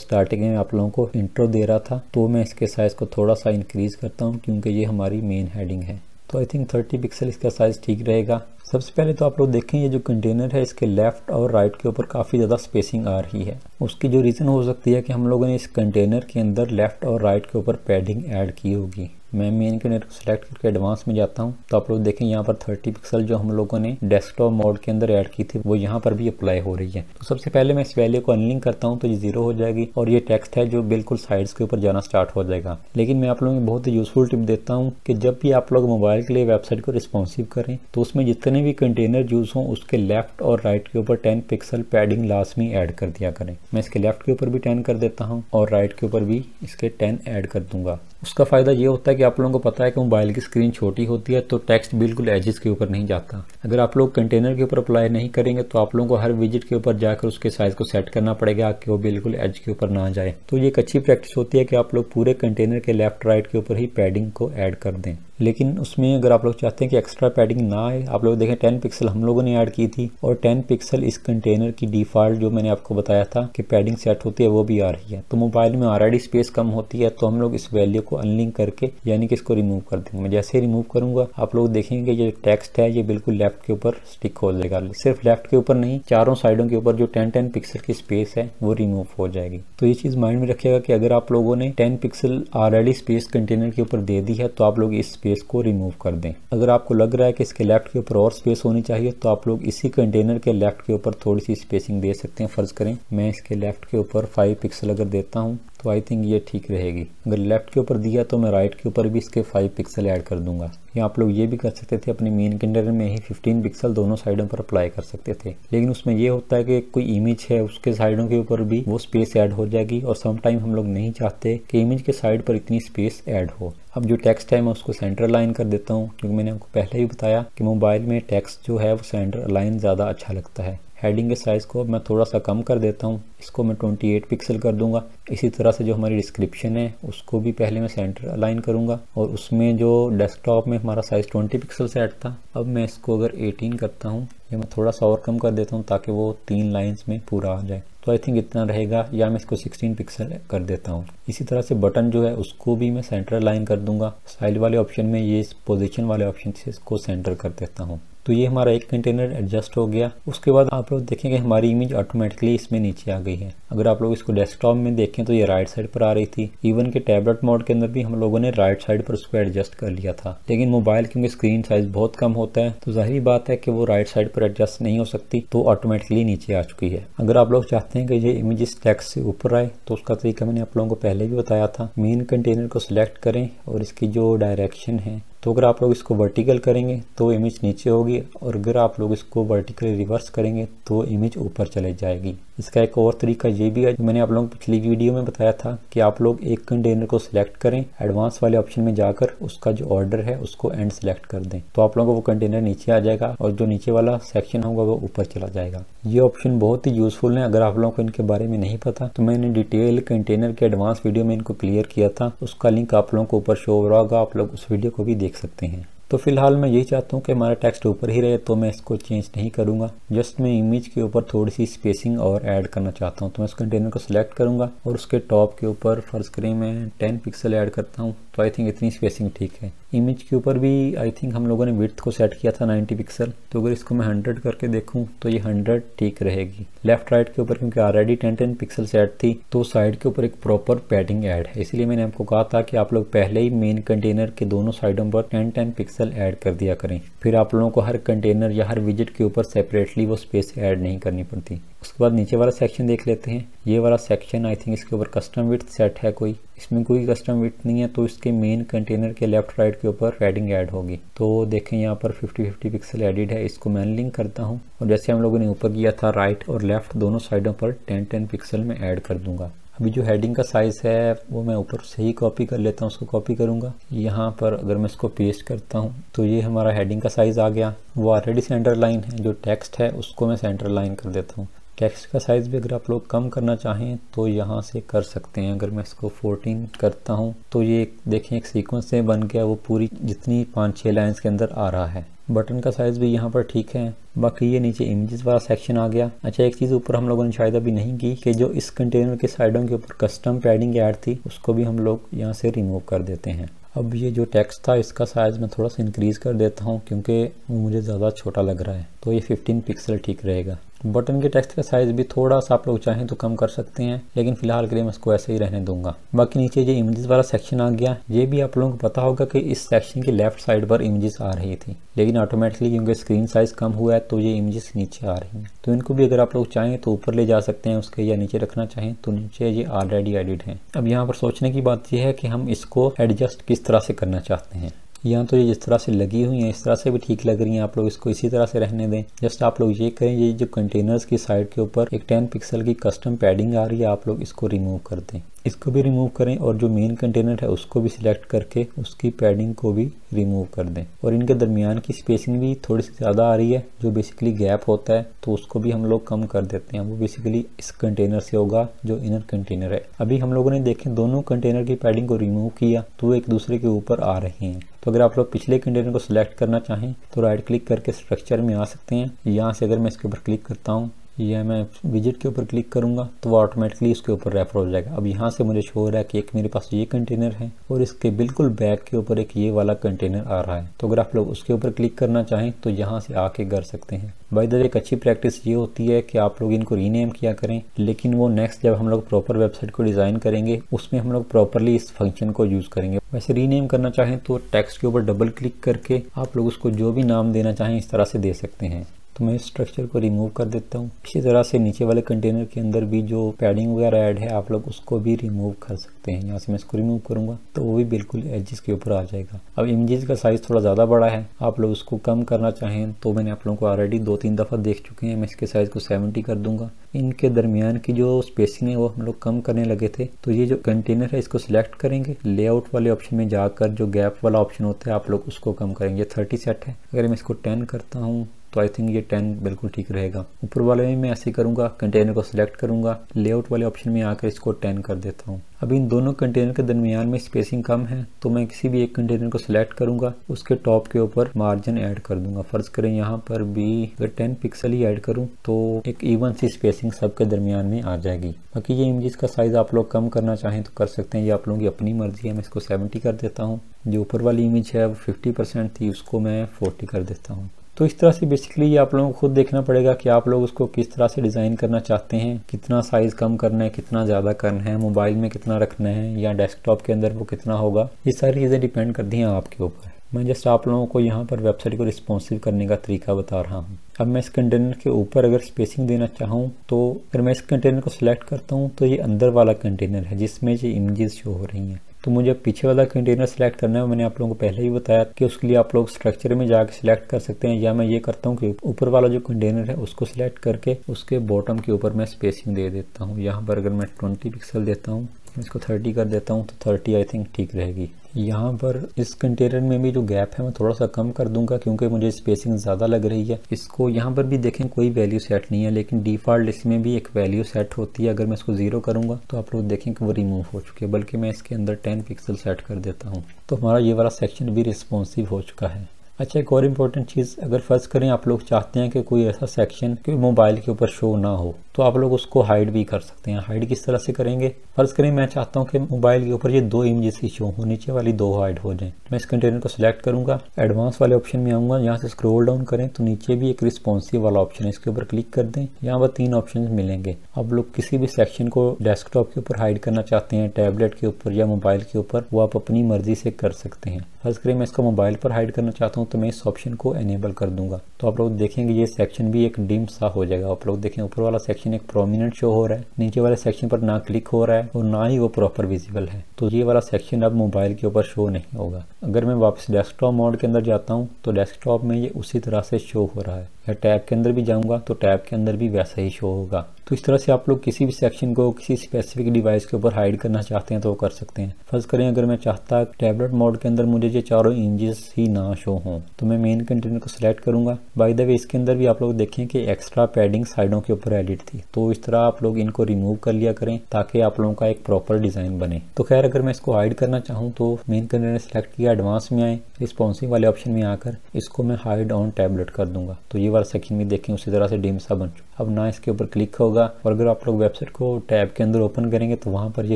स्टार्टिंग में आप लोगों को इंट्रो दे रहा था तो मैं इसके साइज़ को थोड़ा सा इंक्रीज़ करता हूँ क्योंकि ये हमारी मेन हेडिंग है तो आई थिंक 30 पिक्सल इसका साइज़ ठीक रहेगा सबसे पहले तो आप लोग देखें ये जो कंटेनर है इसके लेफ़्ट और राइट के ऊपर काफ़ी ज़्यादा स्पेसिंग आ रही है उसकी जो रीज़न हो सकती है कि हम लोगों ने इस कंटेनर के अंदर लेफ़्ट और राइट के ऊपर पैडिंग ऐड की होगी मैं मेन के नेट को करके एडवांस में जाता हूँ तो आप लोग देखें यहाँ पर थर्टी पिक्सल जो हम लोगों ने डेस्कटॉप मोड के अंदर ऐड की थी वो यहाँ पर भी अप्लाई हो रही है तो सबसे पहले मैं इस वैल्यू को अनलिंक करता हूँ तो ये जीरो हो जाएगी और ये टेक्स्ट है जो बिल्कुल साइड्स के ऊपर जाना स्टार्ट हो जाएगा लेकिन मैं आप लोगों को बहुत यूजफुल टिप देता हूँ कि जब भी आप लोग मोबाइल के लिए वेबसाइट को रिस्पॉन्सिव करें तो उसमें जितने भी कंटेनर यूज हों उसके लेफ्ट और राइट के ऊपर टेन पिक्सल पैडिंग में ऐड कर दिया करें मैं इसके लेफ्ट के ऊपर भी टेन कर देता हूँ और राइट के ऊपर भी इसके टेन ऐड कर दूंगा उसका फ़ायदा ये होता है कि आप लोगों को पता है कि मोबाइल की स्क्रीन छोटी होती है तो टेक्स्ट बिल्कुल एजिस के ऊपर नहीं जाता अगर आप लोग कंटेनर के ऊपर अप्लाई नहीं करेंगे तो आप लोगों को हर विजिट के ऊपर जाकर उसके साइज़ को सेट करना पड़ेगा कि वो बिल्कुल एज के ऊपर ना जाए तो ये एक अच्छी प्रैक्टिस होती है कि आप लोग पूरे कंटेनर के लेफ्ट राइट के ऊपर ही पैडिंग को ऐड कर दें लेकिन उसमें अगर आप लोग चाहते हैं कि एक्स्ट्रा पैडिंग ना आए आप लोग देखें टेन पिक्सल हम लोगों ने ऐड की थी और टेन पिक्सल इस कंटेनर की डिफ़ॉल्ट जो मैंने आपको बताया था कि पैडिंग सेट होती है वो भी आ रही है तो मोबाइल में ऑलरेडी स्पेस कम होती है तो हम लोग इस वैल्यू को अनलिंक करके यानी कि इसको रिमूव कर देंगे मैं जैसे रिमूव करूंगा आप लोग देखेंगे ये टेक्स्ट है ये बिल्कुल लेफ्ट के ऊपर स्टिक हो जाएगा सिर्फ लेफ्ट के ऊपर नहीं चारों साइडों के ऊपर जो टेन टेन पिक्सल की स्पेस है वो रिमूव हो जाएगी तो ये चीज़ माइंड में रखिएगा कि अगर आप लोगों ने ten pixel already space container के ऊपर दे दी है तो आप लोग इस स्पेस को रिमूव कर दें अगर आपको लग रहा है कि इसके लेफ्ट के ऊपर और स्पेस होनी चाहिए तो आप लोग इसी कंटेनर के लेफ्ट के ऊपर थोड़ी सी स्पेसिंग दे सकते हैं फर्ज करें मैं इसके लेफ्ट के ऊपर फाइव पिक्सल अगर देता हूँ तो आई थिंक ये ठीक रहेगी अगर लेफ्ट के ऊपर दिया तो मैं राइट के ऊपर भी इसके फाइव पिक्सल ऐड कर दूंगा या आप लोग ये भी कर सकते थे अपने मेन किंडर में ही 15 पिक्सल दोनों साइडों पर अप्लाई कर सकते थे लेकिन उसमें यह होता है कि कोई इमेज है उसके साइडों के ऊपर भी वो स्पेस ऐड हो जाएगी और समटाइम हम लोग नहीं चाहते कि इमेज के साइड पर इतनी स्पेस ऐड हो अब जो टेक्स्ट है मैं उसको सेंटर लाइन कर देता हूँ क्योंकि मैंने आपको पहले ही बताया कि मोबाइल में टेक्स्ट जो है वो सेंटर लाइन ज़्यादा अच्छा लगता है हेडिंग के साइज़ को मैं थोड़ा सा कम कर देता हूँ इसको मैं 28 पिक्सल कर दूंगा इसी तरह से जो हमारी डिस्क्रिप्शन है उसको भी पहले मैं सेंटर अलाइन करूँगा और उसमें जो डेस्कटॉप में हमारा साइज़ ट्वेंटी पिक्सल सेट था अब मैं इसको अगर एटीन करता हूँ या मैं थोड़ा सा और कम कर देता हूँ ताकि वो तीन लाइन्स में पूरा आ जाए तो आई थिंक इतना रहेगा या मैं इसको 16 पिक्सल कर देता हूँ इसी तरह से बटन जो है उसको भी मैं सेंटर लाइन कर दूंगा साइड वाले ऑप्शन में ये इस पोजिशन वाले ऑप्शन से इसको सेंटर कर देता हूँ तो ये हमारा एक कंटेनर एडजस्ट हो गया उसके बाद आप लोग देखेंगे हमारी इमेज ऑटोमेटिकली इसमें नीचे आ गई है अगर आप लोग इसको डेस्कटॉप में देखें तो ये राइट साइड पर आ रही थी इवन के टैबलेट मोड के अंदर भी हम लोगों ने राइट साइड पर उसको एडजस्ट कर लिया था लेकिन मोबाइल क्योंकि स्क्रीन साइज बहुत कम होता है तो जाहिर बात है कि वो राइट साइड पर एडजस्ट नहीं हो सकती तो ऑटोमेटिकली नीचे आ चुकी है अगर आप लोग चाहते हैं कि ये इमेज इस टेक्स से ऊपर आए तो उसका तरीका मैंने आप लोगों को पहले भी बताया था मेन कंटेनर को सिलेक्ट करें और इसकी जो डायरेक्शन है तो अगर आप लोग इसको वर्टिकल करेंगे तो इमेज नीचे होगी और अगर आप लोग इसको वर्टिकली रिवर्स करेंगे तो इमेज ऊपर चले जाएगी इसका एक और तरीका ये भी है मैंने आप लोगों को पिछली वीडियो में बताया था कि आप लोग एक कंटेनर को सिलेक्ट करें एडवांस वाले ऑप्शन में जाकर उसका जो ऑर्डर है उसको एंड सिलेक्ट कर दें तो आप लोगों को वो कंटेनर नीचे आ जाएगा और जो नीचे वाला सेक्शन होगा वो ऊपर चला जाएगा ये ऑप्शन बहुत ही यूजफुल है अगर आप लोगों को इनके बारे में नहीं पता तो मैंने डिटेल कंटेनर के एडवांस वीडियो में इनको क्लियर किया था उसका लिंक आप लोगों को ऊपर शो हो रहा होगा आप लोग उस वीडियो को भी देख सकते हैं तो फिलहाल मैं यही चाहता हूँ कि हमारा टेक्स्ट ऊपर ही रहे तो मैं इसको चेंज नहीं करूँगा जस्ट मैं इमेज के ऊपर थोड़ी सी स्पेसिंग और ऐड करना चाहता हूँ तो मैं उस कंटेनर को सिलेक्ट करूँगा और उसके टॉप के ऊपर फर्ज करें मैं टेन पिक्सल ऐड करता हूँ तो आई थिंक इतनी स्पेसिंग ठीक है इमेज के ऊपर भी आई थिंक हम लोगों ने विथ को सेट किया था 90 पिक्सल तो अगर इसको मैं 100 करके देखूं तो ये 100 ठीक रहेगी लेफ्ट राइट के ऊपर क्योंकि ऑलरेडी 10 10 पिक्सल सेट थी तो साइड के ऊपर एक प्रॉपर पैडिंग ऐड है इसलिए मैंने आपको कहा था कि आप लोग पहले ही मेन कंटेनर के दोनों साइडों पर टेन टेन पिक्सल ऐड कर दिया करें फिर आप लोगों को हर कंटेनर या हर विजिट के ऊपर सेपरेटली वो स्पेस ऐड नहीं करनी पड़ती उसके बाद नीचे वाला सेक्शन देख लेते हैं ये वाला सेक्शन आई थिंक इसके ऊपर कस्टम विथ सेट है कोई इसमें कोई कस्टम विथ नहीं है तो इसके मेन कंटेनर के लेफ्ट राइट के ऊपर रेडिंग ऐड होगी तो देखें यहाँ पर 50 50 पिक्सल एडिड है इसको मैं लिंक करता हूँ और जैसे हम लोगों ने ऊपर किया था राइट और लेफ्ट दोनों साइडों पर टेन टेन पिक्सल में ऐड कर दूंगा अभी जो हेडिंग का साइज़ है वो मैं ऊपर से ही कॉपी कर लेता हूँ उसको कॉपी करूंगा यहाँ पर अगर मैं इसको पेस्ट करता हूँ तो ये हमारा हेडिंग का साइज़ आ गया वो ऑलरेडी सेंटर लाइन है जो टेक्स्ट है उसको मैं सेंटर लाइन कर देता हूँ टेक्स्ट का साइज़ भी अगर आप लोग कम करना चाहें तो यहाँ से कर सकते हैं अगर मैं इसको 14 करता हूँ तो ये देखें एक सीक्वेंस से बन गया वो पूरी जितनी पाँच छः लाइन्स के अंदर आ रहा है बटन का साइज़ भी यहाँ पर ठीक है बाकी ये नीचे इमेजेस वाला सेक्शन आ गया अच्छा एक चीज़ ऊपर हम लोगों ने शायद अभी नहीं की कि जो इस कंटेनर के साइडों के ऊपर कस्टम पैडिंग ऐड थी उसको भी हम लोग यहाँ से रिमूव कर देते हैं अब ये जो टेक्स्ट था इसका साइज़ मैं थोड़ा सा इंक्रीज़ कर देता हूँ क्योंकि मुझे ज़्यादा छोटा लग रहा है तो ये 15 पिक्सल ठीक रहेगा बटन के टेक्स्ट का साइज़ भी थोड़ा सा आप लोग चाहें तो कम कर सकते हैं लेकिन फिलहाल के लिए मैं इसको ऐसे ही रहने दूंगा बाकी नीचे ये इमेजेस वाला सेक्शन आ गया ये भी आप लोगों को पता होगा कि इस सेक्शन की लेफ्ट साइड पर इमेजेस आ रही थी लेकिन ऑटोमेटिकली क्योंकि स्क्रीन साइज़ कम हुआ है तो ये इमेजेस नीचे आ रही है तो इनको भी अगर आप लोग चाहें तो ऊपर ले जा सकते हैं उसके या नीचे रखना चाहें तो नीचे ये ऑलरेडी एडिट है अब यहाँ पर सोचने की बात यह है कि हम इसको एडजस्ट किस तरह से करना चाहते हैं यहाँ तो ये जिस तरह से लगी हुई हैं इस तरह से भी ठीक लग रही हैं आप लोग इसको इसी तरह से रहने दें जस्ट आप लोग ये करें ये जो कंटेनर्स की साइड के ऊपर एक टेन पिक्सल की कस्टम पैडिंग आ रही है आप लोग इसको रिमूव कर दें इसको भी रिमूव करें और जो मेन कंटेनर है उसको भी सिलेक्ट करके उसकी पैडिंग को भी रिमूव कर दें और इनके दरमियान की स्पेसिंग भी थोड़ी सी ज़्यादा आ रही है जो बेसिकली गैप होता है तो उसको भी हम लोग कम कर देते हैं वो बेसिकली इस कंटेनर से होगा जो इनर कंटेनर है अभी हम लोगों ने देखें दोनों कंटेनर की पैडिंग को रिमूव किया तो एक दूसरे के ऊपर आ रहे हैं तो अगर आप लोग पिछले कंटेनर को सिलेक्ट करना चाहें तो राइट क्लिक करके स्ट्रक्चर में आ सकते हैं यहाँ से अगर मैं इसके ऊपर क्लिक करता हूँ या मैं विजिट के ऊपर क्लिक करूँगा तो वो ऑटोमेटिकली इसके ऊपर रेफर हो जाएगा अब यहाँ से मुझे शो हो रहा है कि एक मेरे पास ये कंटेनर है और इसके बिल्कुल बैक के ऊपर एक ये वाला कंटेनर आ रहा है तो अगर आप लोग उसके ऊपर क्लिक करना चाहें तो यहाँ से आके कर सकते हैं बाई दर एक अच्छी प्रैक्टिस ये होती है कि आप लोग इनको रीनेम किया करें लेकिन वो नेक्स्ट जब हम लोग प्रॉपर वेबसाइट को डिज़ाइन करेंगे उसमें हम लोग प्रॉपरली इस फंक्शन को यूज़ करेंगे वैसे रीनेम करना चाहें तो टेक्स्ट के ऊपर डबल क्लिक करके आप लोग उसको जो भी नाम देना चाहें इस तरह से दे सकते हैं तो मैं इस स्ट्रक्चर को रिमूव कर देता हूँ इसी तरह से नीचे वाले कंटेनर के अंदर भी जो पैडिंग वगैरह ऐड है आप लोग उसको भी रिमूव कर सकते हैं यहाँ से मैं इसको रिमूव करूँगा तो वो भी बिल्कुल एजिस के ऊपर आ जाएगा अब इमेजेस का साइज़ थोड़ा ज़्यादा बड़ा है आप लोग उसको कम करना चाहें तो मैंने आप लोगों को ऑलरेडी दो तीन दफ़ा देख चुके हैं मैं इसके साइज़ को सेवेंटी कर दूंगा इनके दरमियान की जो स्पेसिंग है वो हम लोग कम करने लगे थे तो ये जो कंटेनर है इसको सिलेक्ट करेंगे लेआउट वाले ऑप्शन में जाकर जो गैप वाला ऑप्शन होता है आप लोग उसको कम करेंगे थर्टी सेट है अगर मैं इसको टेन करता हूँ तो आई थिंक ये टेन बिल्कुल ठीक रहेगा ऊपर वाले में मैं ऐसे करूंगा कंटेनर को सिलेक्ट करूंगा लेआउट वाले ऑप्शन में आकर इसको टेन कर देता हूँ अब इन दोनों कंटेनर के दरमियान में स्पेसिंग कम है तो मैं किसी भी एक कंटेनर को सिलेक्ट करूंगा उसके टॉप के ऊपर मार्जिन ऐड कर दूंगा फ़र्ज़ करें यहाँ पर भी अगर टेन पिक्सल ही ऐड करूँ तो एक इवन सी स्पेसिंग सबके दरमियान में आ जाएगी बाकी ये इमेज का साइज़ आप लोग कम करना चाहें तो कर सकते हैं ये आप लोगों की अपनी मर्ज़ी है मैं इसको सेवेंटी कर देता हूँ जो ऊपर वाली इमेज है वो फिफ्टी परसेंट थी उसको मैं फोर्टी कर देता हूँ तो इस तरह से बेसिकली ये आप लोगों को खुद देखना पड़ेगा कि आप लोग उसको किस तरह से डिज़ाइन करना चाहते हैं कितना साइज़ कम करना है कितना ज़्यादा करना है मोबाइल में कितना रखना है या डेस्कटॉप के अंदर वो कितना होगा ये सारी चीज़ें डिपेंड करती हैं आपके ऊपर मैं जस्ट आप लोगों को यहाँ पर वेबसाइट को रिस्पॉन्सिव करने का तरीका बता रहा हूँ अब मैं इस कंटेनर के ऊपर अगर स्पेसिंग देना चाहूँ तो अगर मैं इस कंटेनर को सिलेक्ट करता हूँ तो ये अंदर वाला कंटेनर है जिसमें ये इमेजेस शो हो रही हैं तो मुझे पीछे वाला कंटेनर सेलेक्ट करना है मैंने आप लोगों को पहले ही बताया कि उसके लिए आप लोग स्ट्रक्चर में जाकर सिलेक्ट कर सकते हैं या मैं ये करता हूँ कि ऊपर वाला जो कंटेनर है उसको सिलेक्ट करके उसके बॉटम के ऊपर मैं स्पेसिंग दे देता हूँ यहाँ पर अगर मैं ट्वेंटी पिक्सल देता हूँ इसको थर्टी कर देता हूँ तो थर्टी आई थिंक ठीक रहेगी यहाँ पर इस कंटेनर में भी जो गैप है मैं थोड़ा सा कम कर दूंगा क्योंकि मुझे स्पेसिंग ज़्यादा लग रही है इसको यहाँ पर भी देखें कोई वैल्यू सेट नहीं है लेकिन डिफ़ॉल्ट इसमें भी एक वैल्यू सेट होती है अगर मैं इसको ज़ीरो करूँगा तो आप लोग देखें कि वो रिमूव हो चुके हैं बल्कि मैं इसके अंदर टेन पिक्सल सेट कर देता हूँ तो हमारा ये वाला सेक्शन भी रिस्पॉन्सिव हो चुका है अच्छा एक और इम्पोर्टेंट चीज़ अगर फर्ज करें आप लोग चाहते हैं कि कोई ऐसा सेक्शन कि मोबाइल के ऊपर शो ना हो तो आप लोग उसको हाइड भी कर सकते हैं हाइड किस तरह से करेंगे फ़र्ज़ करें मैं चाहता हूँ कि मोबाइल के ऊपर ये दो इमेजेस की शो हो नीचे वाली दो हाइड हो जाए मैं इस कंटेनर को सिलेक्ट करूंगा एडवांस वाले ऑप्शन में आऊंगा यहाँ से स्क्रोल डाउन करें तो नीचे भी एक रिस्पॉन्सिव वाला ऑप्शन है इसके ऊपर क्लिक कर दें यहाँ पर तीन ऑप्शन मिलेंगे आप लोग किसी भी सेक्शन को डेस्कटॉप के ऊपर हाइड करना चाहते हैं टैबलेट के ऊपर या मोबाइल के ऊपर वो आप अपनी मर्जी से कर सकते हैं फ़र्ज़ करें मैं इसको मोबाइल पर हाइड करना चाहता हूँ तो मैं इस ऑप्शन को एनेबल कर दूंगा तो आप लोग देखेंगे ये सेक्शन भी एक डिम सा हो जाएगा आप लोग देखें ऊपर वाला सेक्शन सेक्शन एक प्रोमिनेंट शो हो रहा है नीचे वाले सेक्शन पर ना क्लिक हो रहा है और ना ही वो प्रॉपर विजिबल है तो ये वाला सेक्शन अब मोबाइल के ऊपर शो नहीं होगा अगर मैं वापस डेस्कटॉप मोड के अंदर जाता हूँ तो डेस्कटॉप में ये उसी तरह से शो हो रहा है या टैब के अंदर भी जाऊंगा तो टैब के अंदर भी वैसा ही शो होगा तो इस तरह से आप लोग किसी भी सेक्शन को किसी स्पेसिफिक डिवाइस के ऊपर हाइड करना चाहते हैं तो वो कर सकते हैं फर्ज करें अगर मैं चाहता टैबलेट मोड के अंदर मुझे ये चारों इंजेस ही ना शो हों तो मैं मेन कंटेनर को सिलेक्ट करूंगा बाई द वे इसके अंदर भी आप लोग देखें कि एक्स्ट्रा पैडिंग साइडों के ऊपर एडिट थी तो इस तरह आप लोग इनको रिमूव कर लिया करें ताकि आप लोगों का एक प्रॉपर डिजाइन बने तो खैर अगर मैं इसको हाइड करना चाहूँ तो मेन कंटेनर सेलेक्ट किया एडवांस में आए रिस्पॉन्सिव वाले ऑप्शन में आकर इसको मैं हाइड ऑन टैबलेट कर दूंगा तो ये बार सेकंड में देखें उसी तरह से डीम सा बन चुका अब ना इसके ऊपर क्लिक होगा और अगर आप लोग वेबसाइट को टैब के अंदर ओपन करेंगे तो वहाँ पर ये